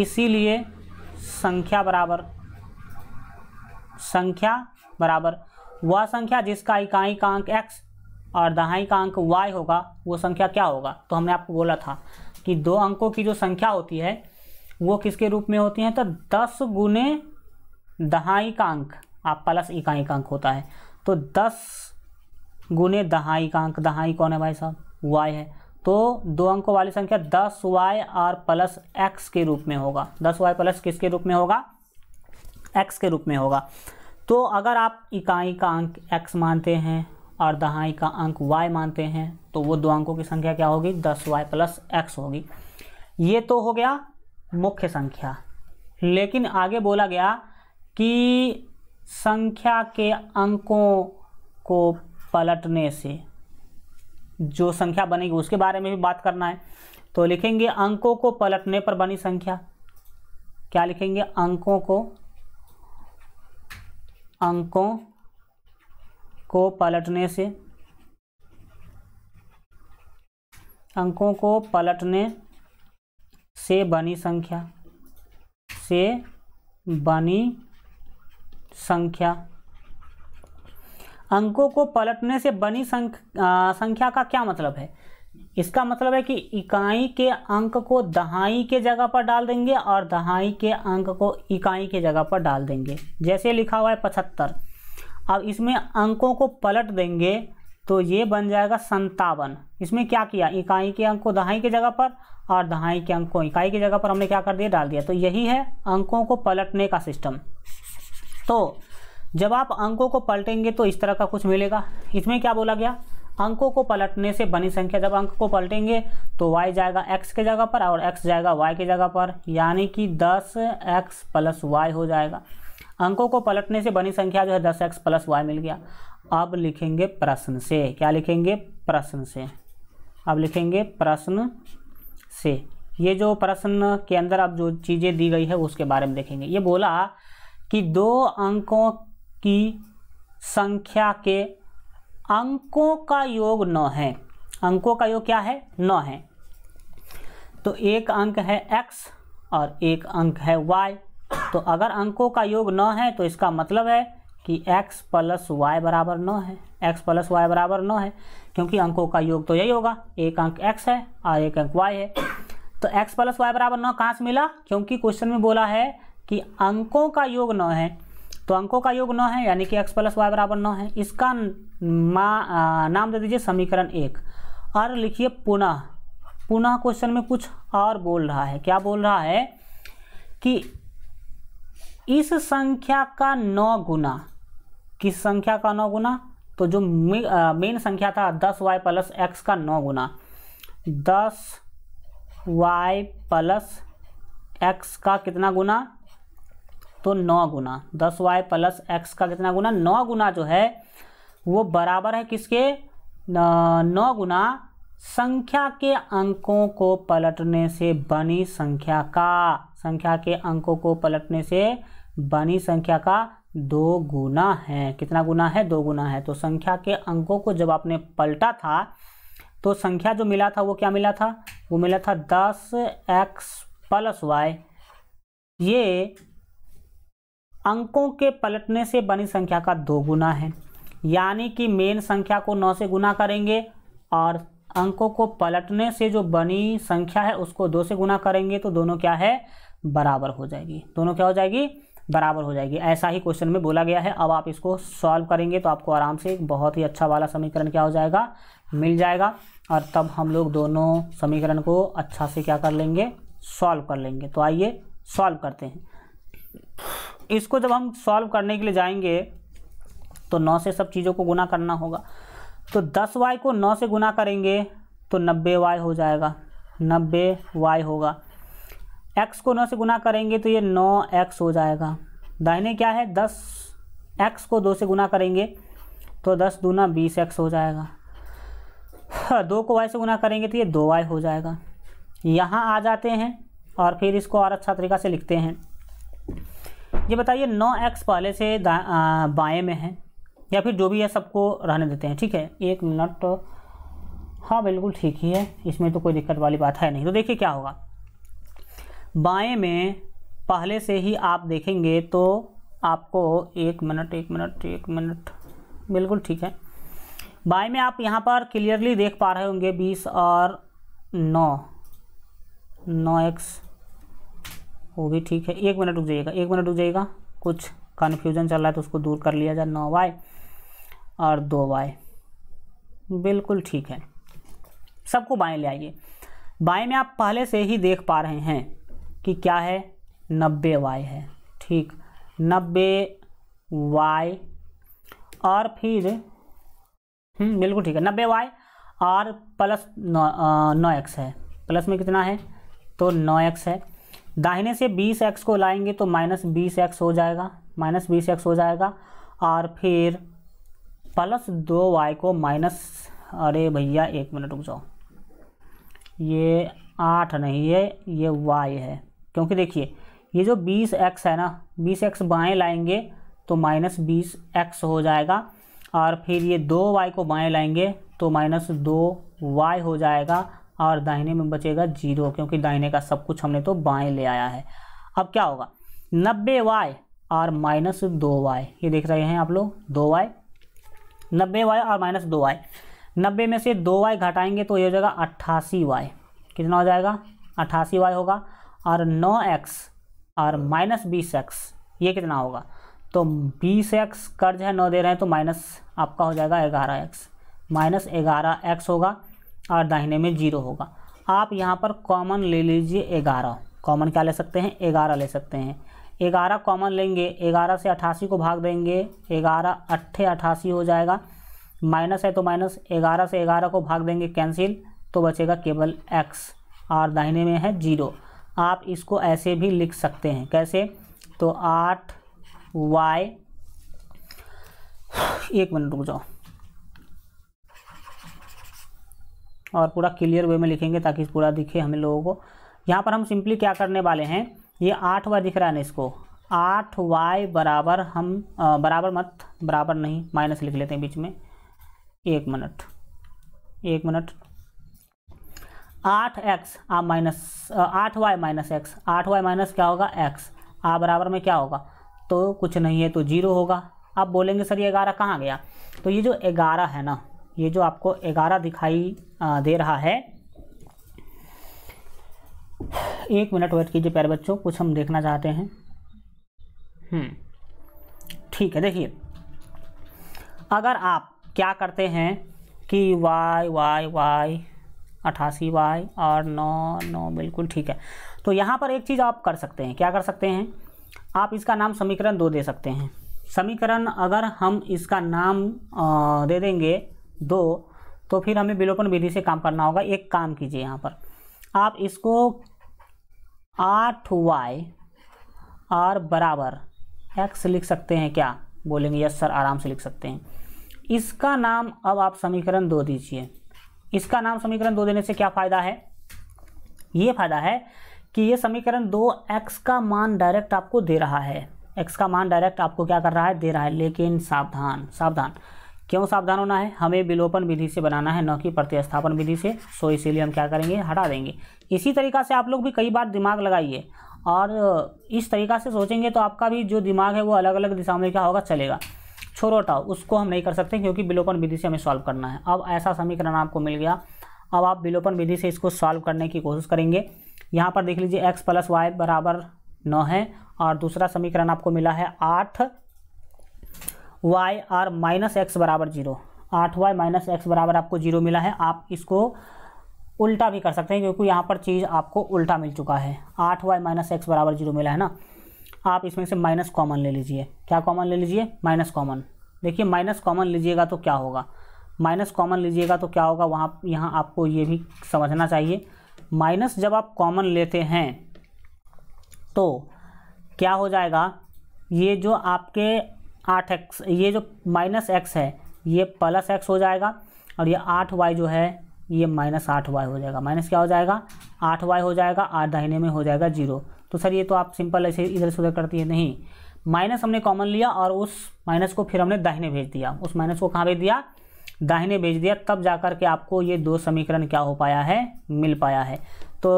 इसीलिए संख्या बराबर संख्या बराबर वह संख्या जिसका इकाई का अंक एक्स और दहाई का अंक वाई होगा वो संख्या क्या होगा तो हमने आपको बोला था कि दो अंकों की जो संख्या होती है वो किसके रूप में होती है तो दस गुने दहाई का अंक आप प्लस इकाई का अंक होता है तो दस गुने दहाई का अंक दहाई कौन है भाई साहब वाई है तो दो अंकों वाली संख्या दस वाई और प्लस एक्स के रूप में होगा दस वाई प्लस किसके रूप में होगा एक्स के रूप में होगा तो अगर आप इकाई का अंक एक्स मानते हैं और दहाई का अंक वाई मानते हैं तो वो दो अंकों की संख्या क्या होगी दस वाई प्लस एक्स होगी ये तो हो गया मुख्य संख्या लेकिन आगे बोला गया कि संख्या के अंकों को पलटने से जो संख्या बनेगी उसके बारे में भी बात करना है तो लिखेंगे अंकों को पलटने पर बनी संख्या क्या लिखेंगे अंकों को अंकों को पलटने से अंकों को पलटने से बनी संख्या से बनी संख्या अंकों को पलटने से बनी संख, आ, संख्या का क्या मतलब है इसका मतलब है कि इकाई के अंक को दहाई के जगह पर डाल देंगे और दहाई के अंक को इकाई के जगह पर डाल देंगे जैसे लिखा हुआ है पचहत्तर अब इसमें अंकों को पलट देंगे तो ये बन जाएगा संतावन इसमें क्या किया इकाई के अंक को दहाई के जगह पर और दहाई के अंक को इकाई की जगह पर हमने क्या कर दिया डाल दिया तो यही है अंकों को पलटने का सिस्टम तो जब आप अंकों को पलटेंगे तो इस तरह का कुछ मिलेगा इसमें क्या बोला गया अंकों को पलटने से बनी संख्या जब अंक को पलटेंगे तो y जाएगा x के जगह पर और x जाएगा y के जगह पर यानी कि 10x एक्स प्लस वाई हो जाएगा अंकों को पलटने से बनी संख्या जो है 10x एक्स प्लस वाई मिल गया अब लिखेंगे प्रश्न से क्या लिखेंगे प्रश्न से अब लिखेंगे प्रश्न से ये जो प्रश्न के अंदर अब जो चीज़ें दी गई है उसके बारे में देखेंगे ये बोला कि दो अंकों की संख्या के अंकों का योग नौ है अंकों का योग क्या है नौ है तो एक अंक है एक्स और एक अंक है वाई तो अगर अंकों का योग नौ है तो इसका मतलब है कि x प्लस वाई बराबर नौ है x प्लस वाई बराबर नौ है क्योंकि अंकों का योग तो यही होगा एक अंक x है और एक अंक y है तो x प्लस वाई बराबर नौ कहाँ से मिला क्योंकि क्वेश्चन में बोला है कि अंकों का योग नौ है तो अंकों का योग नौ है यानी कि एक्स प्लस वाई बराबर नौ है इसका मा, नाम दे दीजिए समीकरण एक और लिखिए पुनः पुनः क्वेश्चन में कुछ और बोल रहा है क्या बोल रहा है कि इस संख्या का नौ गुना किस संख्या का नौ गुना तो जो मेन संख्या था दस वाई प्लस एक्स का नौ गुना दस वाई प्लस एक्स का कितना गुना तो नौ गुना दस वाई प्लस एक्स का कितना गुना नौ गुना जो है वो बराबर है किसके नौ गुना संख्या के अंकों को पलटने से बनी संख्या का संख्या के अंकों को पलटने से बनी संख्या का दो गुना है कितना गुना है दो गुना है तो संख्या के अंकों को जब आपने पलटा था तो संख्या जो मिला था वो क्या मिला था वो मिला था दस एक्स प्लस वाई ये अंकों के पलटने से बनी संख्या का दो गुना है यानी कि मेन संख्या को नौ से गुना करेंगे और अंकों को पलटने से जो बनी संख्या है उसको दो से गुना करेंगे तो दोनों क्या है बराबर हो जाएगी दोनों क्या हो जाएगी बराबर हो जाएगी ऐसा ही क्वेश्चन में बोला गया है अब आप इसको सॉल्व करेंगे तो आपको आराम से एक बहुत ही अच्छा वाला समीकरण क्या हो जाएगा मिल जाएगा और तब हम लोग दोनों समीकरण को अच्छा से क्या कर लेंगे सॉल्व कर लेंगे तो आइए सॉल्व करते हैं इसको जब हम सॉल्व करने के लिए जाएंगे तो नौ से सब चीज़ों को गुना करना होगा तो दस वाई को नौ से गुना करेंगे तो नब्बे वाई हो जाएगा नब्बे वाई होगा एक्स को नौ से गुना करेंगे तो ये नौ एक्स हो जाएगा दाहिने क्या है दस एक्स को दो से गुना करेंगे तो दस दूना बीस एक्स हो जाएगा हाँ, दो को वाई से गुना करेंगे तो ये दो वाई हो जाएगा यहाँ आ जाते हैं और फिर इसको और अच्छा तरीका से लिखते हैं ये बताइए नौ एक्स पहले से बाएँ में है या फिर जो भी है सबको रहने देते हैं ठीक है एक मिनट हाँ बिल्कुल ठीक ही है इसमें तो कोई दिक्कत वाली बात है नहीं तो देखिए क्या होगा बाएँ में पहले से ही आप देखेंगे तो आपको एक मिनट एक मिनट एक मिनट बिल्कुल ठीक है बाएँ में आप यहाँ पर क्लियरली देख पा रहे होंगे बीस और नौ नौ एक्स वो भी ठीक है एक मिनट रुक जाइएगा एक मिनट रुक जाइएगा कुछ कन्फ्यूजन चल रहा है तो उसको दूर कर लिया जाए नौ वाई और दो वाई बिल्कुल ठीक है सबको बाएँ ले आइए बाएँ में आप पहले से ही देख पा रहे हैं कि क्या है नब्बे वाई है ठीक नब्बे वाई और फिर हम्म, बिल्कुल ठीक है नब्बे वाई और प्लस नौ नौ एक्स है प्लस में कितना है तो नौ एक्स है दाहिने से बीस एक्स को लाएंगे तो माइनस बीस एक्स हो जाएगा माइनस बीस एक्स हो जाएगा और फिर प्लस दो वाई को माइनस अरे भैया एक मिनट रुक जाओ ये आठ नहीं है ये वाई है क्योंकि देखिए ये जो बीस एक्स है ना बीस एक्स बाएँ लाएंगे तो माइनस बीस एक्स हो जाएगा और फिर ये दो वाई को बाएँ लाएंगे तो माइनस दो वाई हो जाएगा और दाहिने में बचेगा जीरो क्योंकि दाहिने का सब कुछ हमने तो बाएं ले आया है अब क्या होगा नब्बे वाई और माइनस दो वाई ये देख रहे हैं आप लोग दो वाई नब्बे वाई और माइनस दो वाई नब्बे में से दो वाई घटाएंगे तो ये हो जाएगा अट्ठासी वाई कितना हो जाएगा अट्ठासी वाई होगा और नौ एक्स और माइनस बीस एक्स ये कितना होगा तो बीस एक्स कर्ज है नौ दे रहे हैं तो माइनस आपका हो जाएगा ग्यारह एक्स माइनस ग्यारह एक्स होगा और दाहिने में जीरो होगा आप यहाँ पर कॉमन ले लीजिए ग्यारह कॉमन क्या ले सकते हैं ग्यारह ले सकते हैं ग्यारह कॉमन लेंगे ग्यारह से अट्ठासी को भाग देंगे ग्यारह अट्ठे अट्ठासी हो जाएगा माइनस है तो माइनस ग्यारह से ग्यारह को भाग देंगे कैंसिल तो बचेगा केवल एक्स और दाहिने में है जीरो आप इसको ऐसे भी लिख सकते हैं कैसे तो आठ वाई एक मिनट रुक जाओ और पूरा क्लियर वे में लिखेंगे ताकि पूरा दिखे हमें लोगों को यहाँ पर हम सिंपली क्या करने वाले हैं ये आठ वाई दिख रहा है ना इसको आठ वाई बराबर हम आ, बराबर मत बराबर नहीं माइनस लिख लेते हैं बीच में एक मिनट एक मिनट आठ एक्स आप माइनस आठ वाई माइनस एक्स आठ वाई माइनस क्या होगा एक्स आ बराबर में क्या होगा तो कुछ नहीं है तो जीरो होगा आप बोलेंगे सर ये ग्यारह कहाँ गया तो ये जो ग्यारह है ना ये जो आपको ग्यारह दिखाई दे रहा है एक मिनट वेट कीजिए प्यारे बच्चों कुछ हम देखना चाहते हैं हम्म। ठीक है देखिए अगर आप क्या करते हैं कि वाई वाई वाई अठासी वाई और नौ नौ बिल्कुल ठीक है तो यहाँ पर एक चीज़ आप कर सकते हैं क्या कर सकते हैं आप इसका नाम समीकरण दो दे सकते हैं समीकरण अगर हम इसका नाम दे देंगे दो तो फिर हमें विलोपन विधि से काम करना होगा एक काम कीजिए यहाँ पर आप इसको आठ वाई आर बराबर एक्स लिख सकते हैं क्या बोलेंगे यस सर आराम से लिख सकते हैं इसका नाम अब आप समीकरण दो दीजिए इसका नाम समीकरण दो देने से क्या फ़ायदा है ये फ़ायदा है कि ये समीकरण दो एक्स का मान डायरेक्ट आपको दे रहा है एक्स का मान डायरेक्ट आपको क्या कर रहा है दे रहा है लेकिन सावधान सावधान क्यों सावधान होना है हमें विलोपन विधि से बनाना है न कि प्रतिस्थापन विधि से सो इसीलिए हम क्या करेंगे हटा देंगे इसी तरीका से आप लोग भी कई बार दिमाग लगाइए और इस तरीका से सोचेंगे तो आपका भी जो दिमाग है वो अलग अलग दिशा में क्या होगा चलेगा छोरो हटाओ उसको हम नहीं कर सकते क्योंकि विलोपन विधि से हमें सॉल्व करना है अब ऐसा समीकरण आपको मिल गया अब आप विलोपन विधि से इसको सॉल्व करने की कोशिश करेंगे यहाँ पर देख लीजिए एक्स प्लस वाई बराबर नौ है और दूसरा समीकरण आपको मिला है आठ वाई आर माइनस एक्स बराबर जीरो आठ वाई माइनस एक्स बराबर आपको जीरो मिला है आप इसको उल्टा भी कर सकते हैं क्योंकि यहाँ पर चीज़ आपको उल्टा मिल चुका है आठ वाई माइनस एक्स बराबर जीरो मिला है ना आप इसमें से माइनस कॉमन ले लीजिए क्या कॉमन ले लीजिए माइनस कॉमन देखिए माइनस कॉमन लीजिएगा तो क्या होगा माइनस कॉमन लीजिएगा तो क्या होगा वहाँ यहाँ आपको ये भी समझना चाहिए माइनस जब आप कॉमन लेते हैं तो क्या हो जाएगा ये जो आपके आठ एक्स ये जो माइनस एक्स है ये प्लस एक्स हो जाएगा और ये आठ वाई जो है ये माइनस आठ वाई हो जाएगा माइनस क्या हो जाएगा आठ वाई हो जाएगा आठ दाहिने में हो जाएगा जीरो तो सर ये तो आप सिंपल ऐसे इधर से उधर करती है नहीं माइनस हमने कॉमन लिया और उस माइनस को फिर हमने दाहिने भेज दिया उस माइनस को कहाँ भेज दिया दाहिने भेज दिया तब जा कर के आपको ये दो समीकरण क्या हो पाया है मिल पाया है तो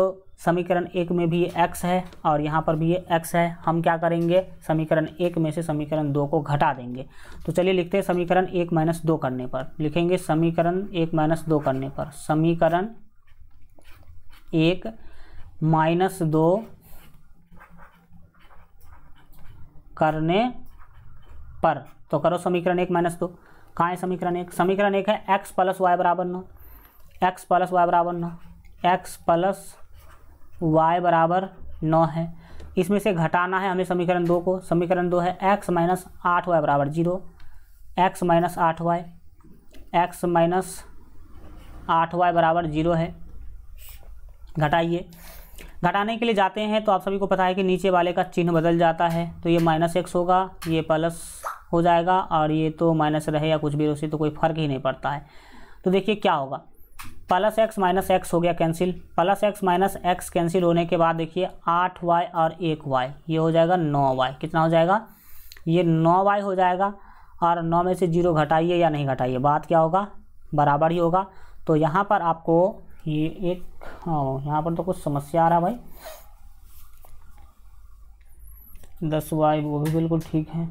समीकरण एक में भी ये एक्स है और यहाँ पर भी ये एक्स है हम क्या करेंगे समीकरण एक में से समीकरण दो को घटा देंगे तो चलिए लिखते हैं समीकरण एक माइनस दो करने पर लिखेंगे समीकरण एक माइनस दो करने पर समीकरण एक माइनस दो करने पर तो करो समीकरण एक माइनस दो कहाँ है समीकरण एक समीकरण एक है एक्स प्लस वाई बराबर नौ एक्स प्लस वाई बराबर नौ एक्स प्लस वाई बराबर नौ है इसमें से घटाना है हमें समीकरण दो को समीकरण दो है एक्स माइनस आठ वाई बराबर जीरो एक्स माइनस आठ वाई एक्स माइनस आठ वाई बराबर जीरो है घटाइए घटाने के लिए जाते हैं तो आप सभी को पता है कि नीचे वाले का चिन्ह बदल जाता है तो ये माइनस एक्स होगा ये प्लस हो जाएगा और ये तो माइनस रहे या कुछ भी उसे तो कोई फर्क ही नहीं पड़ता है तो देखिए क्या होगा प्लस एक्स माइनस एक्स हो गया cancel plus x minus x cancel होने के बाद देखिए आठ वाई और एक वाई ये हो जाएगा नौ वाई कितना हो जाएगा ये नौ वाई हो जाएगा और नौ में से जीरो घटाइए या नहीं घटाइए बात क्या होगा बराबर ही होगा तो यहाँ पर आपको ये एक हाँ, यहाँ पर तो कुछ समस्या आ रहा भाई दस वाई वो भी बिल्कुल ठीक है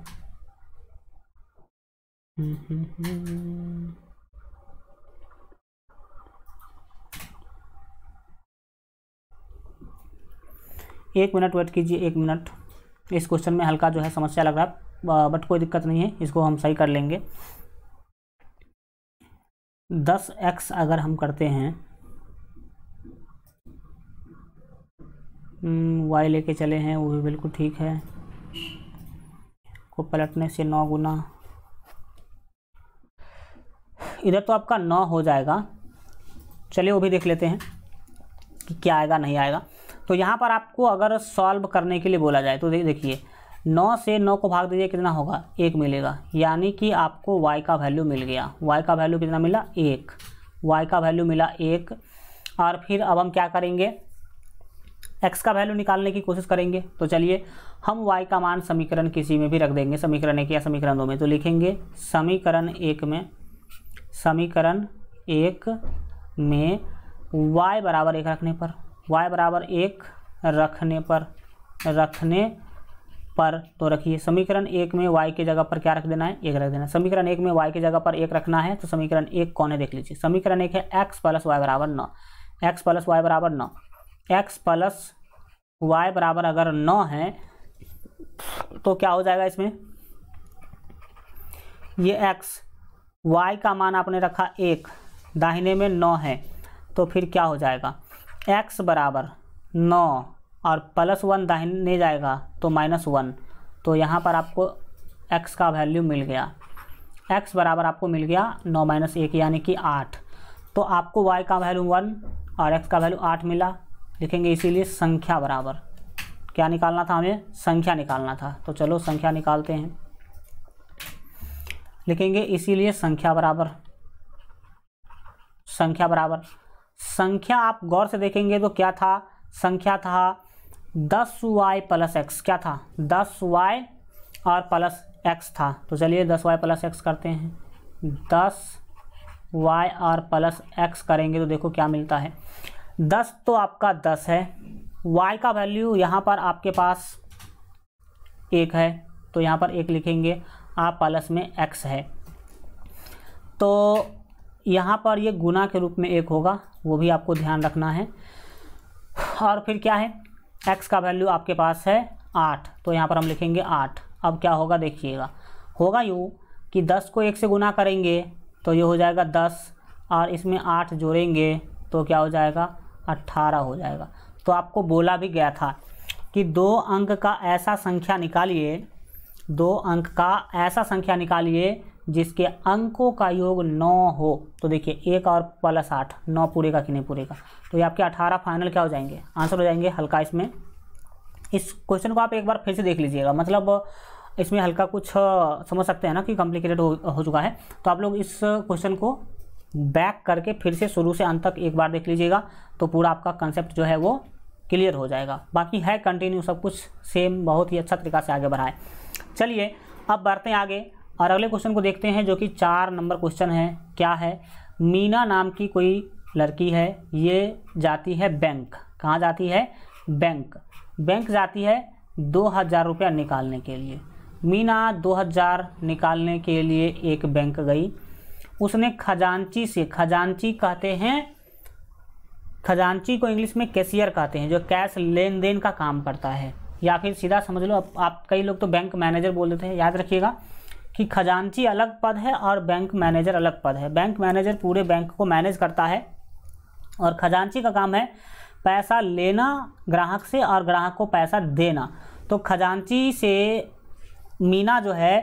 हम्म, हम्म, हम्म। एक मिनट वेट कीजिए एक मिनट इस क्वेश्चन में हल्का जो है समस्या लग रहा है बट कोई दिक्कत नहीं है इसको हम सही कर लेंगे दस एक्स अगर हम करते हैं हम्म, वाई लेके चले हैं वो भी बिल्कुल ठीक है को पलटने से नौ गुना इधर तो आपका नौ हो जाएगा चलिए वो भी देख लेते हैं कि क्या आएगा नहीं आएगा तो यहाँ पर आपको अगर सॉल्व करने के लिए बोला जाए तो देखिए नौ से नौ को भाग दीजिए कितना होगा एक मिलेगा यानी कि आपको y का वैल्यू मिल गया y का वैल्यू कितना मिला एक y का वैल्यू मिला एक और फिर अब हम क्या करेंगे x का वैल्यू निकालने की कोशिश करेंगे तो चलिए हम y का मान समीकरण किसी में भी रख देंगे समीकरण एक या समीकरण दो में तो लिखेंगे समीकरण एक में समीकरण एक में y बराबर एक रखने पर y बराबर एक रखने पर रखने पर तो रखिए समीकरण एक में y के जगह पर क्या रख देना है एक रख देना समीकरण एक में y के जगह पर एक रखना है तो समीकरण एक कौन है देख लीजिए समीकरण एक है x प्लस वाई बराबर नौ एक्स प्लस वाई बराबर नौ एक्स प्लस वाई बराबर अगर नौ है तो क्या हो जाएगा इसमें ये एक्स वाई का मान आपने रखा एक दाहिने में नौ है तो फिर क्या हो जाएगा एक्स बराबर नौ और प्लस वन दाहिने जाएगा तो माइनस वन तो यहाँ पर आपको एक्स का वैल्यू मिल गया एक्स बराबर आपको मिल गया नौ माइनस एक यानी कि आठ तो आपको वाई का वैल्यू वन और एक्स का वैल्यू आठ मिला लिखेंगे इसीलिए संख्या बराबर क्या निकालना था हमें संख्या निकालना था तो चलो संख्या निकालते हैं लिखेंगे इसीलिए संख्या बराबर संख्या बराबर संख्या आप गौर से देखेंगे तो क्या था संख्या था दस वाई प्लस एक्स क्या था दस वाई और प्लस एक्स था तो चलिए दस वाई प्लस एक्स करते हैं दस वाई और प्लस एक्स करेंगे तो देखो क्या मिलता है दस तो आपका दस है वाई का वैल्यू यहाँ पर आपके पास एक है तो यहाँ पर एक लिखेंगे आप प्लस में एक्स है तो यहाँ पर ये गुना के रूप में एक होगा वो भी आपको ध्यान रखना है और फिर क्या है एक्स का वैल्यू आपके पास है आठ तो यहाँ पर हम लिखेंगे आठ अब क्या होगा देखिएगा होगा यूँ कि दस को एक से गुना करेंगे तो ये हो जाएगा दस और इसमें आठ जोड़ेंगे तो क्या हो जाएगा अट्ठारह हो जाएगा तो आपको बोला भी गया था कि दो अंक का ऐसा संख्या निकालिए दो अंक का ऐसा संख्या निकालिए जिसके अंकों का योग नौ हो तो देखिए एक और प्लस आठ नौ पूरे का कि नहीं पूरे का तो ये आपके अठारह फाइनल क्या हो जाएंगे आंसर हो जाएंगे हल्का इसमें इस क्वेश्चन को आप एक बार फिर से देख लीजिएगा मतलब इसमें हल्का कुछ समझ सकते हैं ना कि कॉम्प्लिकेटेड हो, हो चुका है तो आप लोग इस क्वेश्चन को बैक करके फिर से शुरू से अंत तक एक बार देख लीजिएगा तो पूरा आपका कंसेप्ट जो है वो क्लियर हो जाएगा बाकी है कंटिन्यू सब कुछ सेम बहुत ही अच्छा तरीका से आगे बढ़ाए चलिए अब बढ़ते हैं आगे और अगले क्वेश्चन को देखते हैं जो कि चार नंबर क्वेश्चन है क्या है मीना नाम की कोई लड़की है ये जाती है बैंक कहाँ जाती है बैंक बैंक जाती है दो हज़ार रुपया निकालने के लिए मीना दो हज़ार निकालने के लिए एक बैंक गई उसने खजांची से खजांची कहते हैं खजांची को इंग्लिश में कैशियर कहते हैं जो कैश लेन देन का काम करता है या फिर सीधा समझ लो आप, आप कई लोग तो बैंक मैनेजर बोल देते हैं याद रखिएगा कि खजांची अलग पद है और बैंक मैनेजर अलग पद है बैंक मैनेजर पूरे बैंक को मैनेज करता है और खजांची का काम है पैसा लेना ग्राहक से और ग्राहक को पैसा देना तो खजांची से मीना जो है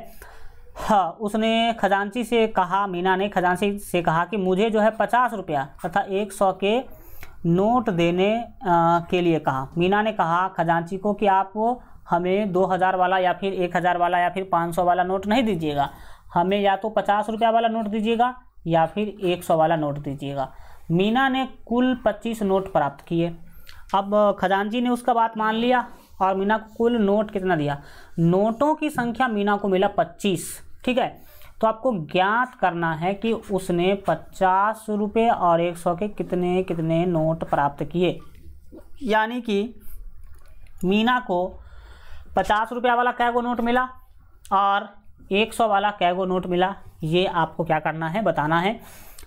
हाँ उसने खजांची से कहा मीना ने खजांची से कहा कि मुझे जो है पचास रुपया तथा एक सौ के नोट देने आ, के लिए कहा मीना ने कहा खजांची को कि आप हमें दो हज़ार वाला या फिर एक हज़ार वाला या फिर पाँच सौ वाला नोट नहीं दीजिएगा हमें या तो पचास रुपया वाला नोट दीजिएगा या फिर एक सौ वाला नोट दीजिएगा मीना ने कुल पच्चीस नोट प्राप्त किए अब खजानजी ने उसका बात मान लिया और मीना को कुल नोट कितना दिया नोटों की संख्या मीना को मिला पच्चीस ठीक है तो आपको ज्ञात करना है कि उसने पचास रुपये और एक सौ के कितने कितने नोट प्राप्त किए यानी कि मीना को पचास रुपया वाला कैगो नोट मिला और एक सौ वाला कैगो नोट मिला ये आपको क्या करना है बताना है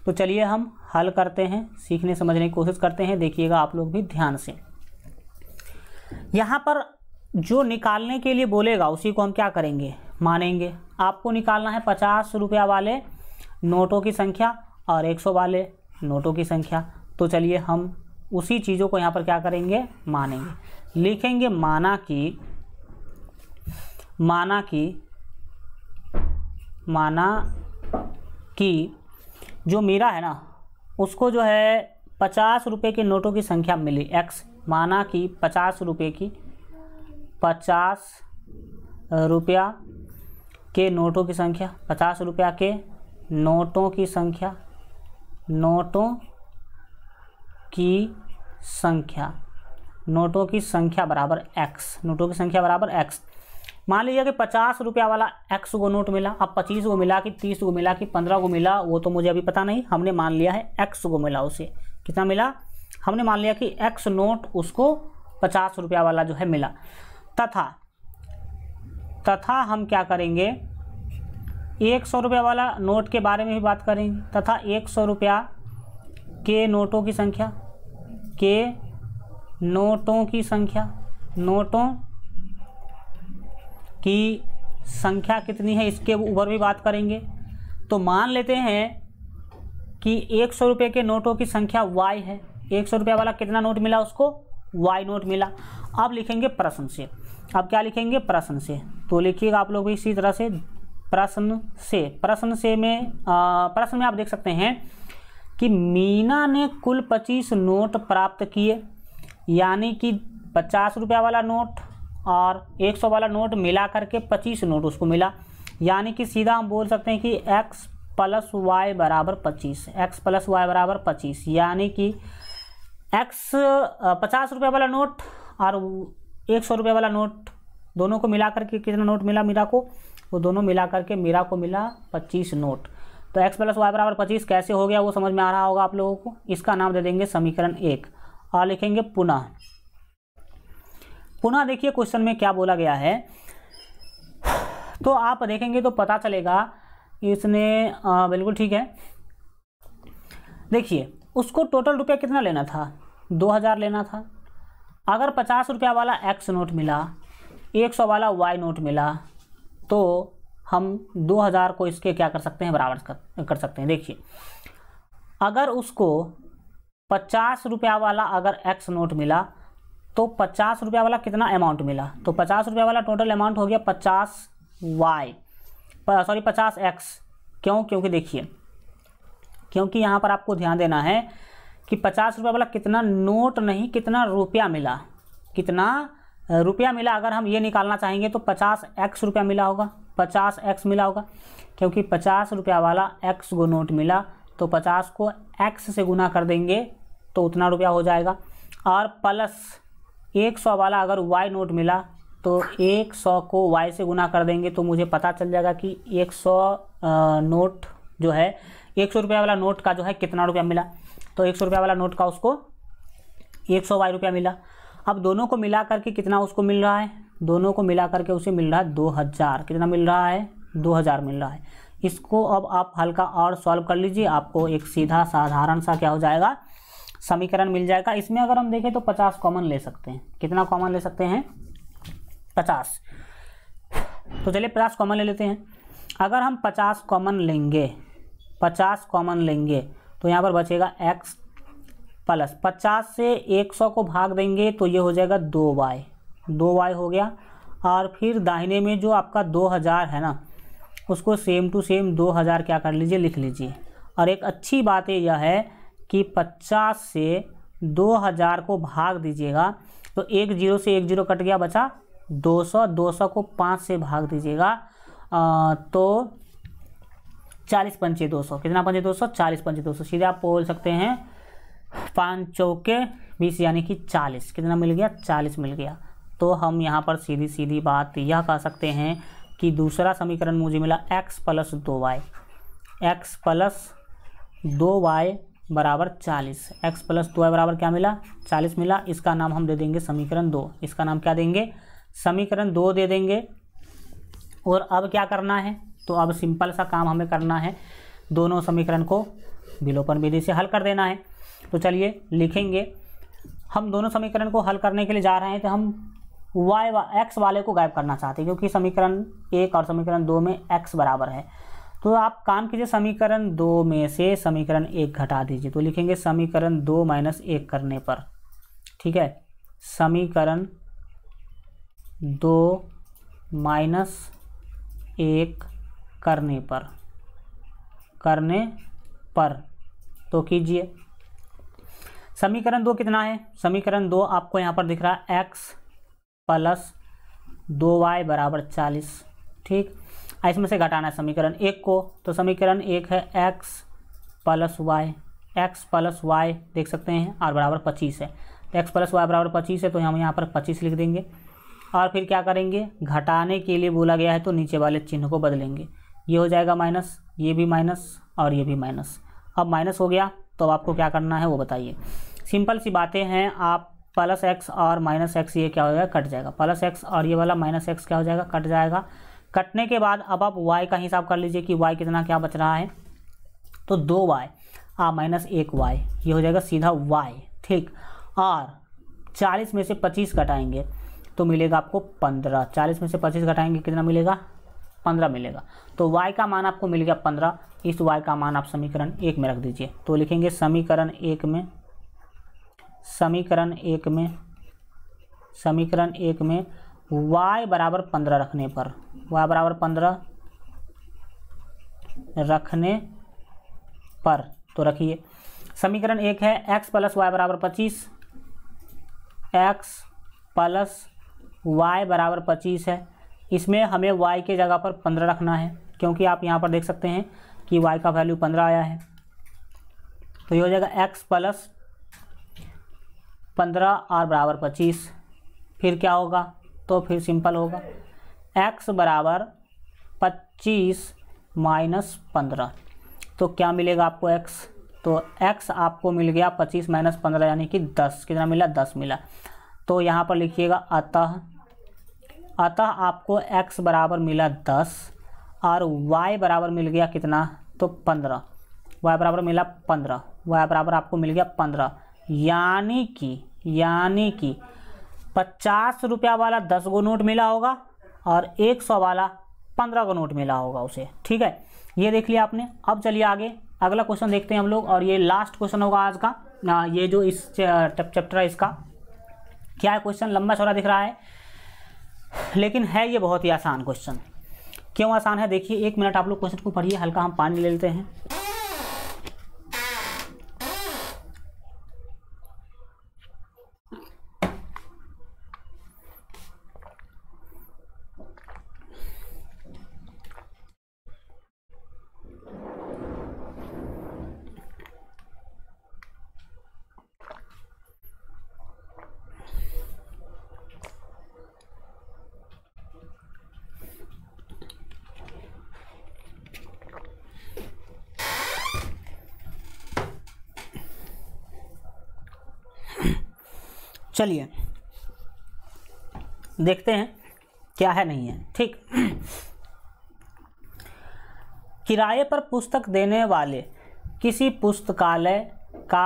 तो चलिए हम हल करते हैं सीखने समझने की कोशिश करते हैं देखिएगा आप लोग भी ध्यान से यहाँ पर जो निकालने के लिए बोलेगा उसी को हम क्या करेंगे मानेंगे आपको निकालना है पचास रुपया वाले नोटों की संख्या और एक सौ वाले नोटों की संख्या तो चलिए हम उसी चीज़ों को यहाँ पर क्या करेंगे मानेंगे लिखेंगे माना कि माना कि माना कि जो मीरा है ना उसको जो है पचास रुपये के नोटों की संख्या मिली एक्स माना कि पचास रुपये की पचास रुपया के नोटों की संख्या पचास रुपया के नोटों की संख्या नोटों की संख्या नोटों की संख्या बराबर एक्स नोटों की संख्या बराबर एक्स मान लीजिए कि पचास रुपया वाला एक्स गो नोट मिला अब पच्चीस गो मिला कि तीस गो मिला कि पंद्रह गो मिला वो तो मुझे अभी पता नहीं हमने मान लिया है एक्स गो मिला उसे कितना मिला हमने मान लिया कि एक्स नोट उसको पचास रुपया वाला जो है मिला तथा तथा हम क्या करेंगे एक सौ रुपया वाला नोट के बारे में भी बात करेंगे तथा एक सौ रुपया के नोटों की संख्या के नोटों की संख्या नोटों कि संख्या कितनी है इसके ऊपर भी बात करेंगे तो मान लेते हैं कि एक सौ रुपये के नोटों की संख्या वाई है एक सौ रुपये वाला कितना नोट मिला उसको वाई नोट मिला अब लिखेंगे प्रश्न से अब क्या लिखेंगे प्रश्न से तो लिखिएगा आप लोग भी इसी तरह से प्रश्न से प्रश्न से में प्रश्न में आप देख सकते हैं कि मीना ने कुल पच्चीस नोट प्राप्त किए यानी कि पचास रुपया वाला नोट और 100 वाला नोट मिला करके 25 नोट उसको मिला यानी कि सीधा हम बोल सकते हैं कि x प्लस वाई बराबर पच्चीस एक्स प्लस वाई बराबर पच्चीस यानी कि एक्स पचास रुपये वाला नोट और एक सौ रुपये वाला नोट दोनों को मिला करके कितना नोट मिला मीरा को वो दोनों मिला करके मीरा को मिला पच्चीस नोट तो एक्स प्लस वाई बराबर पच्चीस कैसे हो गया वो समझ में आ रहा होगा आप लोगों को इसका नाम दे देंगे समीकरण एक और लिखेंगे पुनः पुनः देखिए क्वेश्चन में क्या बोला गया है तो आप देखेंगे तो पता चलेगा कि इसने आ, बिल्कुल ठीक है देखिए उसको टोटल रुपया कितना लेना था दो हज़ार लेना था अगर पचास रुपया वाला एक्स नोट मिला एक सौ वाला वाई नोट मिला तो हम दो हज़ार को इसके क्या कर सकते हैं बराबर कर, कर सकते हैं देखिए अगर उसको पचास रुपया वाला अगर एक्स नोट मिला तो पचास रुपया वाला कितना अमाउंट मिला तो पचास रुपया वाला टोटल अमाउंट हो गया पचास वाई सॉरी पचास एक्स क्यों क्योंकि देखिए क्योंकि यहाँ पर आपको ध्यान देना है कि पचास रुपये वाला कितना नोट नहीं कितना रुपया मिला कितना रुपया मिला अगर हम ये निकालना चाहेंगे तो पचास एक्स रुपया मिला होगा पचास एक्स मिला होगा क्योंकि पचास रुपया वाला एक्स को नोट मिला तो पचास को एक्स से गुना कर देंगे तो उतना रुपया हो जाएगा और प्लस एक सौ वाला अगर वाई नोट मिला तो एक सौ को वाई से गुना कर देंगे तो मुझे पता चल जाएगा कि एक सौ नोट जो है एक सौ रुपये वाला नोट का जो है कितना रुपया मिला तो एक सौ रुपये वाला नोट का उसको एक सौ वाई रुपया मिला अब दोनों को मिला करके कितना उसको मिल रहा है दोनों को मिला करके उसे मिल रहा है दो हज़ार कितना मिल रहा है दो हज़ार मिल रहा है इसको अब आप हल्का और सॉल्व कर लीजिए आपको एक सीधा साधारण सा क्या हो जाएगा समीकरण मिल जाएगा इसमें अगर हम देखें तो पचास कॉमन ले सकते हैं कितना कॉमन ले सकते हैं पचास तो चलिए पचास कॉमन ले लेते हैं अगर हम पचास कॉमन लेंगे पचास कॉमन लेंगे तो यहाँ पर बचेगा एक्स प्लस पचास से एक सौ को भाग देंगे तो ये हो जाएगा दो वाई दो वाई हो गया और फिर दाहिने में जो आपका दो हज़ार है ना उसको सेम टू सेम दो हज़ार क्या कर लीजिए लिख लीजिए और एक अच्छी बात यह है कि 50 से 2000 को भाग दीजिएगा तो एक जीरो से एक जीरो कट गया बचा 200 200 को पाँच से भाग दीजिएगा तो चालीस पंचे दो सौ कितना पंचे दो सौ चालीस पंचे दो सौ सीधे आप बोल सकते हैं पाँच चौके बीस यानी कि चालीस कितना मिल गया चालीस मिल गया तो हम यहाँ पर सीधी सीधी बात यह कह सकते हैं कि दूसरा समीकरण मुझे मिला एक्स प्लस दो वाई एक्स प्लस दो वाई बराबर चालीस एक्स प्लस टू वाई बराबर क्या मिला चालीस मिला इसका नाम हम दे देंगे समीकरण दो इसका नाम क्या देंगे समीकरण दो दे देंगे और अब क्या करना है तो अब सिंपल सा काम हमें करना है दोनों समीकरण को विलोपन विधि से हल कर देना है तो चलिए लिखेंगे हम दोनों समीकरण को हल करने के लिए जा रहे हैं तो हम वाई वा, एक्स वाले को गायब करना चाहते हैं क्योंकि समीकरण एक और समीकरण दो में एक्स बराबर है तो आप काम कीजिए समीकरण दो में से समीकरण एक घटा दीजिए तो लिखेंगे समीकरण दो माइनस एक करने पर ठीक है समीकरण दो माइनस एक करने पर करने पर तो कीजिए समीकरण दो कितना है समीकरण दो आपको यहाँ पर दिख रहा है एक्स प्लस दो वाई बराबर चालीस ठीक हाँ, इसमें से घटाना है समीकरण एक को तो समीकरण एक है x plus y x plus y देख सकते हैं और बराबर पच्चीस है तो एक्स प्लस वाई बराबर पच्चीस है तो हम यहाँ पर पच्चीस लिख देंगे और फिर क्या करेंगे घटाने के लिए बोला गया है तो नीचे वाले चिन्ह को बदलेंगे ये हो जाएगा माइनस ये भी माइनस और ये भी माइनस अब माइनस हो गया तो आपको क्या करना है वो बताइए सिंपल सी बातें हैं आप प्लस एक्स और माइनस एक्स ये क्या हो जाएगा कट जाएगा प्लस एक्स और ये वाला माइनस एक्स क्या हो जाएगा कट जाएगा कटने के बाद अब आप वाई का हिसाब कर लीजिए कि वाई कितना क्या बच रहा है तो दो वाई आ माइनस एक वाई ये हो जाएगा सीधा वाई ठीक और चालीस में से पच्चीस घटाएंगे तो मिलेगा आपको पंद्रह चालीस में से पच्चीस घटाएंगे कितना मिलेगा पंद्रह मिलेगा तो y का मान आपको मिल गया पंद्रह इस y का मान आप समीकरण एक में रख दीजिए तो लिखेंगे समीकरण एक में समीकरण एक में समीकरण एक में y बराबर पंद्रह रखने पर y बराबर पंद्रह रखने पर तो रखिए समीकरण एक है x प्लस वाई बराबर पच्चीस एक्स प्लस वाई बराबर पच्चीस है इसमें हमें y के जगह पर पंद्रह रखना है क्योंकि आप यहाँ पर देख सकते हैं कि y का वैल्यू पंद्रह आया है तो ये हो जाएगा x प्लस पंद्रह और बराबर पच्चीस फिर क्या होगा तो फिर सिंपल होगा एक्स बराबर पच्चीस माइनस पंद्रह तो क्या मिलेगा आपको एक्स तो एक्स आपको मिल गया पच्चीस माइनस पंद्रह यानी कि दस कितना मिला दस मिला तो यहाँ पर लिखिएगा अतः अतः आपको एक्स बराबर मिला दस और वाई बराबर मिल गया कितना तो पंद्रह वाई बराबर मिला पंद्रह वाई बराबर आपको मिल गया पंद्रह यानी कि यानी कि पचास रुपया वाला दस गो नोट मिला होगा और एक सौ वाला पंद्रह गो नोट मिला होगा उसे ठीक है ये देख लिया आपने अब चलिए आगे अगला क्वेश्चन देखते हैं हम लोग और ये लास्ट क्वेश्चन होगा आज का ना ये जो इस चैप्टर है इसका क्या है क्वेश्चन लंबा छोड़ा दिख रहा है लेकिन है ये बहुत ही आसान क्वेश्चन क्यों आसान है देखिए एक मिनट आप लोग क्वेश्चन को पढ़िए हल्का हम पानी ले लेते हैं देखते हैं क्या है नहीं है ठीक किराए पर पुस्तक देने वाले किसी पुस्तकालय का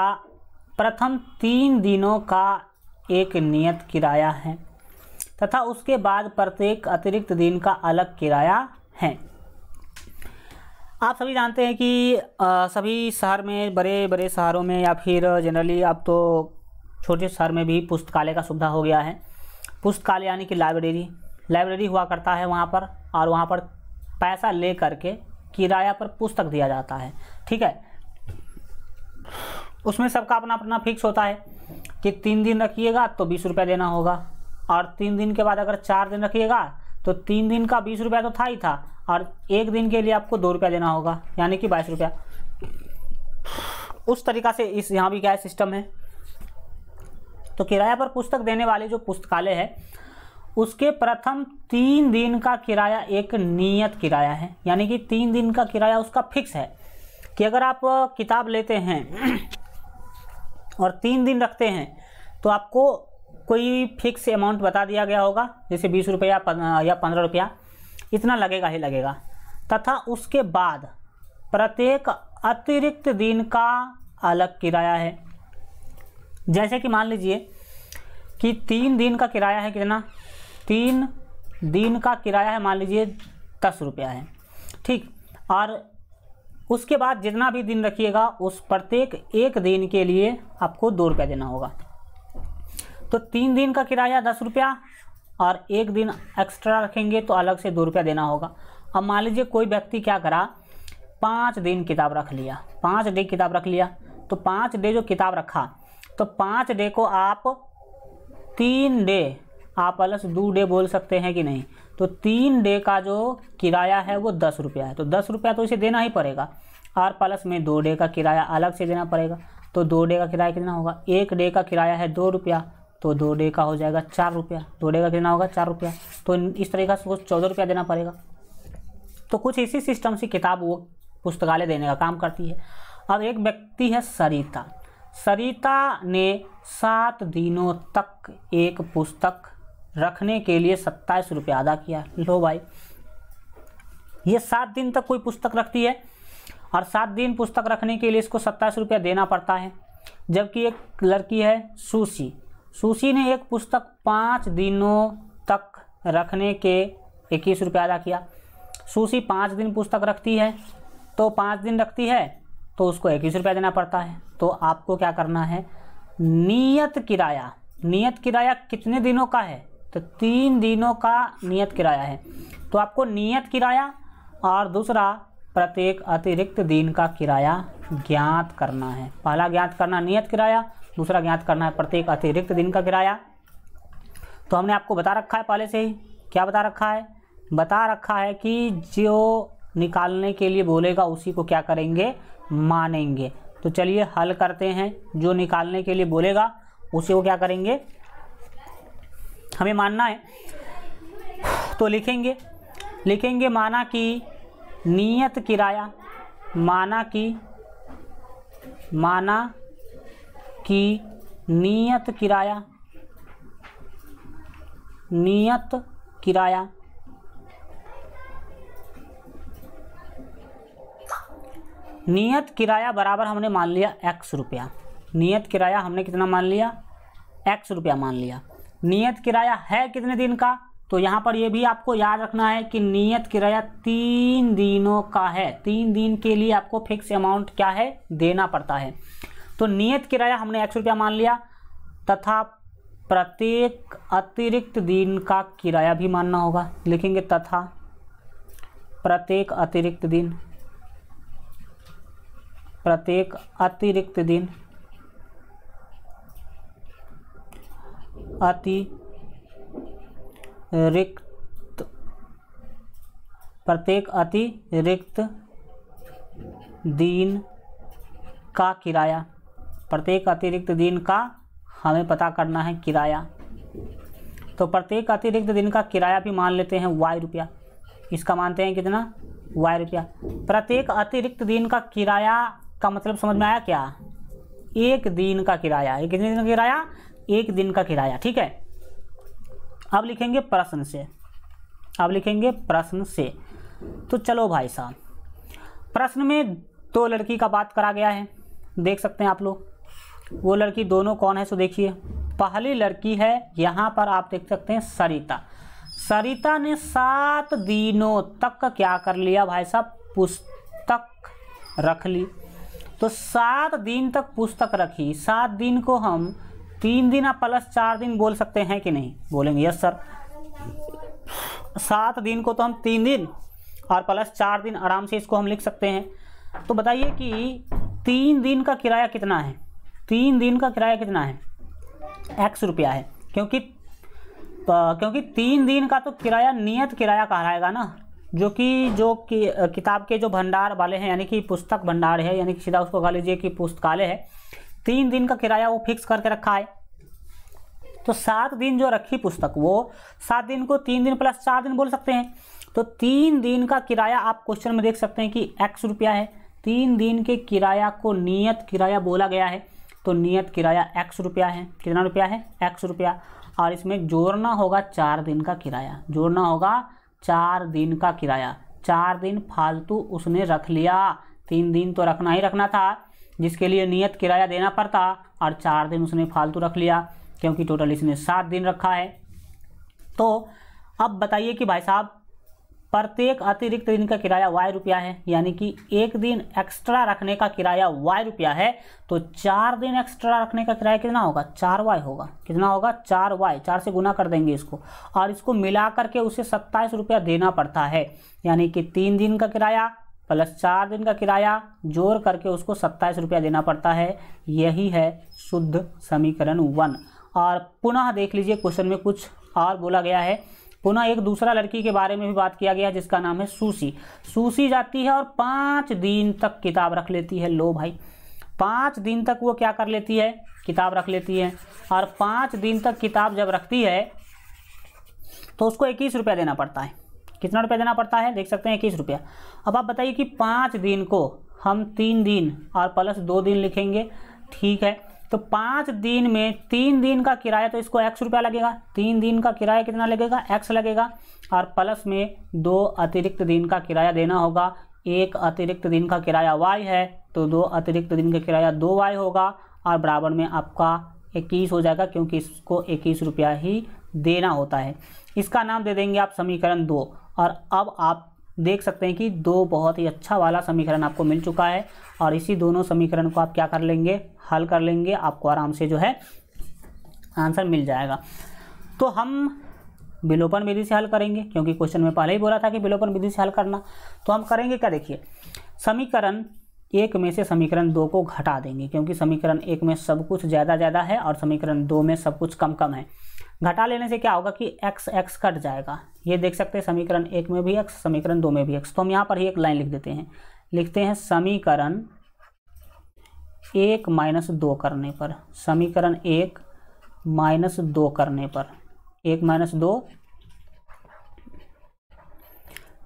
प्रथम तीन दिनों का एक नियत किराया है तथा उसके बाद प्रत्येक अतिरिक्त दिन का अलग किराया है आप सभी जानते हैं कि आ, सभी शहर में बड़े बड़े शहरों में या फिर जनरली अब तो छोटे शहर में भी पुस्तकालय का सुविधा हो गया है पुस्तकालय यानी कि लाइब्रेरी लाइब्रेरी हुआ करता है वहाँ पर और वहाँ पर पैसा ले करके किराया पर पुस्तक दिया जाता है ठीक है उसमें सबका अपना अपना फिक्स होता है कि तीन दिन रखिएगा तो बीस रुपया देना होगा और तीन दिन के बाद अगर चार दिन रखिएगा तो तीन दिन का बीस रुपया तो था ही था और एक दिन के लिए आपको दो रुपया देना होगा यानी कि बाईस रुपया उस तरीका से इस यहाँ भी क्या है सिस्टम है तो किराया पर पुस्तक देने वाले जो पुस्तकालय है उसके प्रथम तीन दिन का किराया एक नियत किराया है यानी कि तीन दिन का किराया उसका फिक्स है कि अगर आप किताब लेते हैं [CLEARS THROAT] और तीन दिन रखते हैं तो आपको कोई फिक्स अमाउंट बता दिया गया होगा जैसे बीस रुपया या पंद्रह रुपया इतना लगेगा ही लगेगा तथा उसके बाद प्रत्येक अतिरिक्त दिन का अलग किराया है जैसे कि मान लीजिए कि तीन दिन का किराया है कितना तीन दिन का किराया है मान लीजिए दस रुपया है ठीक और उसके बाद जितना भी दिन रखिएगा उस प्रत्येक एक दिन के लिए आपको दो रुपया देना होगा तो तीन दिन का किराया दस रुपया और एक दिन एक्स्ट्रा रखेंगे तो अलग से दो रुपया देना होगा अब मान लीजिए कोई व्यक्ति क्या करा पाँच दिन किताब रख लिया पाँच डे किताब रख लिया तो पाँच डे जो किताब रखा तो पाँच डे को आप तीन डे आप अलस दो डे बोल सकते हैं कि नहीं तो तीन डे का जो किराया है वो दस रुपया है तो दस रुपया तो इसे देना ही पड़ेगा आर प्लस में दो डे का किराया अलग से देना पड़ेगा तो दो डे का किराया कितना होगा एक डे का किराया है दो रुपया तो दो डे का हो जाएगा चार रुपया दो डे का कितना होगा चार रुपया तो इस तरीके से कुछ चौदह रुपया देना पड़ेगा तो कुछ इसी सिस्टम से किताब वो पुस्तकालय देने का काम करती है अब एक व्यक्ति है सरिता सरिता ने सात दिनों तक एक पुस्तक रखने के लिए सत्ताईस रुपया अदा किया लो भाई ये सात दिन तक कोई पुस्तक रखती है और सात दिन पुस्तक रखने के लिए इसको सत्ताईस रुपया देना पड़ता है जबकि एक लड़की है सुशी सुशी ने एक पुस्तक पाँच दिनों तक रखने के इक्कीस रुपया अदा किया सुशी पाँच दिन पुस्तक रखती है तो पाँच दिन रखती है तो उसको इक्कीस रुपया देना पड़ता है तो आपको क्या करना है नियत किराया नियत किराया कितने दिनों का है तो तीन दिनों का नियत किराया है तो आपको नियत किराया और दूसरा प्रत्येक अतिरिक्त दिन का किराया ज्ञात करना है पहला ज्ञात करना नियत किराया दूसरा ज्ञात करना है प्रत्येक अतिरिक्त दिन का किराया तो हमने आपको बता रखा है पहले से ही क्या बता रखा है बता रखा है कि जो निकालने के लिए बोलेगा उसी को क्या करेंगे मानेंगे तो चलिए हल करते हैं जो निकालने के लिए बोलेगा उसी को क्या करेंगे हमें मानना है तो लिखेंगे लिखेंगे माना कि नियत किराया माना कि माना कि नियत किराया नियत किराया नियत किराया बराबर हमने मान लिया एक्स रुपया नियत किराया हमने कितना मान लिया एक्स रुपया मान लिया नियत किराया है कितने दिन का तो यहाँ पर यह भी आपको याद रखना है कि नियत किराया तीन दिनों का है तीन दिन के लिए आपको फिक्स अमाउंट क्या है देना पड़ता है तो नियत किराया हमने एक्स रुपया मान लिया तथा प्रत्येक अतिरिक्त दिन का किराया भी मानना होगा लिखेंगे तथा प्रत्येक अतिरिक्त दिन प्रत्येक अतिरिक्त दिन अति रिक्त प्रत्येक अतिरिक्त दिन का किराया प्रत्येक अतिरिक्त दिन का हमें पता करना है किराया तो प्रत्येक अतिरिक्त दिन का किराया भी मान लेते हैं वाई रुपया इसका मानते हैं कितना वाई रुपया प्रत्येक अतिरिक्त दिन का किराया का मतलब समझ में आया क्या एक दिन का किराया एक कितने दिन का किराया एक दिन का किराया ठीक है अब लिखेंगे प्रश्न से अब लिखेंगे प्रश्न से तो चलो भाई साहब प्रश्न में दो लड़की का बात करा गया है देख सकते हैं आप लोग वो लड़की दोनों कौन है सो देखिए पहली लड़की है यहाँ पर आप देख सकते हैं सरिता सरिता ने सात दिनों तक क्या कर लिया भाई साहब पुस्तक रख ली तो सात दिन तक पुस्तक रखी सात दिन को हम तीन दिन या प्लस चार दिन बोल सकते हैं कि नहीं बोलेंगे यस सर सात दिन को तो हम तीन दिन और प्लस चार दिन आराम से इसको हम लिख सकते हैं तो बताइए कि तीन दिन का किराया कितना है तीन दिन का किराया कितना है एक्स रुपया है क्योंकि तो, क्योंकि तीन दिन का तो किराया नियत किराया कहलाएगा ना जो कि जो कि किताब के जो भंडार वाले हैं यानी कि पुस्तक भंडार है यानी कि सीधा उसको कह लीजिए कि पुस्तकालय है तीन दिन का किराया वो फिक्स करके रखा है तो सात दिन जो रखी पुस्तक वो सात दिन को तीन दिन प्लस चार दिन बोल सकते हैं तो तीन दिन का किराया आप क्वेश्चन में देख सकते हैं कि एक्स रुपया है तीन दिन के किराया को नियत किराया बोला गया है तो नियत किराया एक्स रुपया है कितना रुपया है एक्स रुपया और इसमें जोड़ना होगा चार दिन का किराया जोड़ना होगा चार दिन का किराया चार दिन फालतू उसने रख लिया तीन दिन तो रखना ही रखना था जिसके लिए नियत किराया देना पड़ता और चार दिन उसने फालतू रख लिया क्योंकि टोटल इसने सात दिन रखा है तो अब बताइए कि भाई साहब प्रत्येक अतिरिक्त दिन का किराया वाई रुपया है यानी कि एक दिन एक्स्ट्रा रखने का किराया वाई रुपया है तो चार दिन एक्स्ट्रा रखने का किराया कितना होगा चार वाई होगा कितना होगा चार वाई चार से गुना कर देंगे इसको और इसको मिला करके उसे सत्ताईस रुपया देना पड़ता है यानी कि तीन दिन का किराया प्लस चार दिन का किराया जोड़ करके उसको सत्ताईस रुपया देना पड़ता है यही है शुद्ध समीकरण वन और पुनः देख लीजिए क्वेश्चन में कुछ और बोला गया है पुनः एक दूसरा लड़की के बारे में भी बात किया गया जिसका नाम है सूसी सूसी जाती है और पाँच दिन तक किताब रख लेती है लो भाई पाँच दिन तक वो क्या कर लेती है किताब रख लेती है और पाँच दिन तक किताब जब रखती है तो उसको इक्कीस रुपया देना पड़ता है कितना रुपया देना पड़ता है देख सकते हैं इक्कीस रुपया अब आप बताइए कि पाँच दिन को हम तीन दिन और प्लस दो दिन लिखेंगे ठीक है तो पाँच दिन में तीन दिन का किराया तो इसको एक्स रुपया लगेगा तीन दिन का किराया कितना लगेगा एक्स लगेगा और प्लस में दो अतिरिक्त दिन का किराया देना होगा एक अतिरिक्त दिन का किराया वाई है तो दो अतिरिक्त दिन का किराया दो वाई होगा और बराबर में आपका इक्कीस हो जाएगा क्योंकि इसको इक्कीस रुपया ही देना होता है इसका नाम दे देंगे आप समीकरण दो और अब आप देख सकते हैं कि दो बहुत ही अच्छा वाला समीकरण आपको मिल चुका है और इसी दोनों समीकरण को आप क्या कर लेंगे हल कर लेंगे आपको आराम से जो है आंसर मिल जाएगा तो हम विलोपन विधि से हल करेंगे क्योंकि क्वेश्चन में पहले ही बोला था कि विलोपन विधि से हल करना तो हम करेंगे क्या देखिए समीकरण एक में से समीकरण दो को घटा देंगे क्योंकि समीकरण एक में सब कुछ ज़्यादा ज़्यादा है और समीकरण दो में सब कुछ कम कम है घटा लेने से क्या होगा कि एक्स एक्स कट जाएगा ये देख सकते हैं समीकरण एक में भी एक्स समीकरण दो में भी एक्स तो हम यहाँ पर ही एक लाइन लिख देते हैं लिखते हैं समीकरण एक माइनस दो करने पर समीकरण एक माइनस दो करने पर एक माइनस दो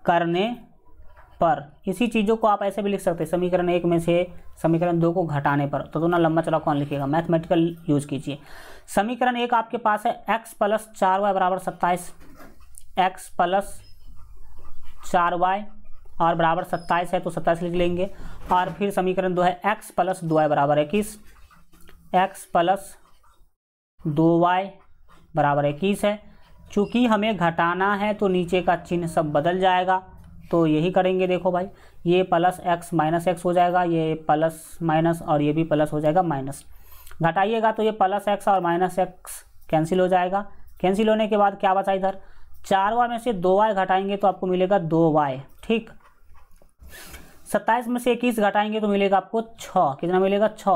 करने पर इसी चीज़ों को आप ऐसे भी लिख सकते हैं समीकरण एक में से समीकरण दो को घटाने पर तो, दोनों तो लंबा चला कौन लिखेगा मैथमेटिकल यूज़ कीजिए समीकरण एक आपके पास है एक्स प्लस चार वाई बराबर सत्ताईस एक्स प्लस चार वाई और बराबर सत्ताईस है तो सत्ताईस लिख लेंगे और फिर समीकरण दो है एक्स प्लस दो वाई बराबर इक्कीस एक्स प्लस दो वाई बराबर इक्कीस है चूँकि हमें घटाना है तो नीचे का चिन्ह सब बदल जाएगा तो यही करेंगे देखो भाई ये प्लस एक्स माइनस एक्स हो जाएगा ये प्लस माइनस और ये भी प्लस हो जाएगा माइनस घटाइएगा तो ये प्लस एक्स और माइनस एक्स कैंसिल हो जाएगा कैंसिल होने के बाद क्या बचा इधर चार वाई में से दो वाई घटाएंगे तो आपको मिलेगा दो वाई ठीक सत्ताईस में से इक्कीस घटाएंगे तो मिलेगा आपको छः कितना मिलेगा छः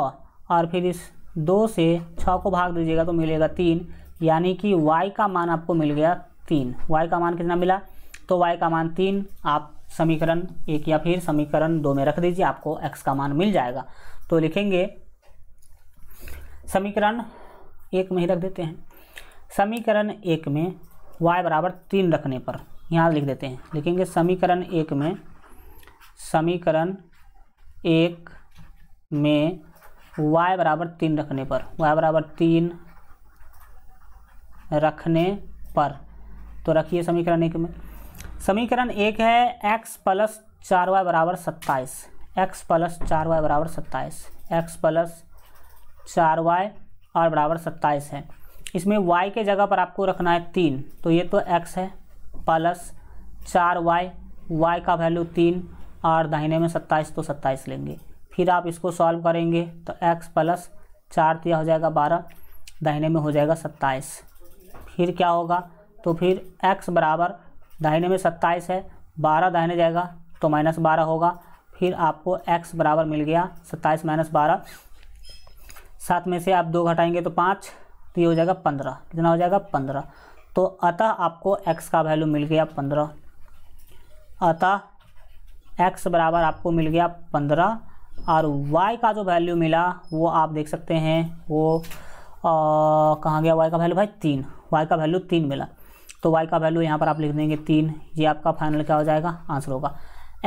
और फिर इस दो से छ को भाग दीजिएगा तो मिलेगा तीन यानी कि y का मान आपको मिल गया तीन y का मान कितना मिला तो y का मान तीन आप समीकरण एक या फिर समीकरण दो में रख दीजिए आपको x का मान मिल जाएगा तो लिखेंगे समीकरण एक में ही रख देते हैं समीकरण एक में y बराबर तीन रखने पर यहाँ लिख देते हैं लिखेंगे समीकरण एक में समीकरण एक में y बराबर तीन रखने पर y बराबर तीन रखने पर तो रखिए समीकरण एक में समीकरण एक है x प्लस चार वाई बराबर सत्ताईस एक्स प्लस चार वाई बराबर सत्ताईस एक्स प्लस चार वाई और बराबर सत्ताईस है इसमें वाई के जगह पर आपको रखना है तीन तो ये तो एक्स है प्लस चार वाई वाई का वैल्यू तीन और दाहिने में सत्ताईस तो सत्ताईस लेंगे फिर आप इसको सॉल्व करेंगे तो एक्स प्लस चार तो हो जाएगा बारह दाहिने में हो जाएगा सत्ताईस फिर क्या होगा तो फिर एक्स बराबर दाहिने में सत्ताईस है बारह दाहिने जाएगा तो माइनस बारह होगा फिर आपको एक्स बराबर मिल गया सत्ताईस माइनस बारह सात में से आप दो घटाएंगे तो पाँच तो ये हो जाएगा पंद्रह कितना हो जाएगा पंद्रह तो अतः आपको x का वैल्यू मिल गया पंद्रह अतः x बराबर आपको मिल गया पंद्रह और y का जो वैल्यू मिला वो आप देख सकते हैं वो कहाँ गया y का वैल्यू भाई तीन y का वैल्यू तीन मिला तो y का वैल्यू यहाँ पर आप लिख देंगे तीन ये आपका फाइनल क्या हो जाएगा आंसर होगा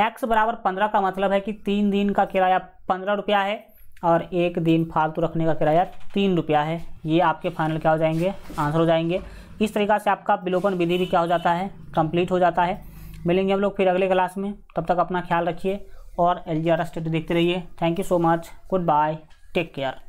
x बराबर पंद्रह का मतलब है कि तीन दिन का किराया पंद्रह रुपया है और एक दिन फालतू रखने का किराया तीन रुपया है ये आपके फाइनल क्या हो जाएंगे आंसर हो जाएंगे इस तरीका से आपका विलोपन विधि भी क्या हो जाता है कंप्लीट हो जाता है मिलेंगे हम लोग फिर अगले क्लास में तब तक अपना ख्याल रखिए और एल जी आर स्टेट देखते रहिए thank you so much goodbye take care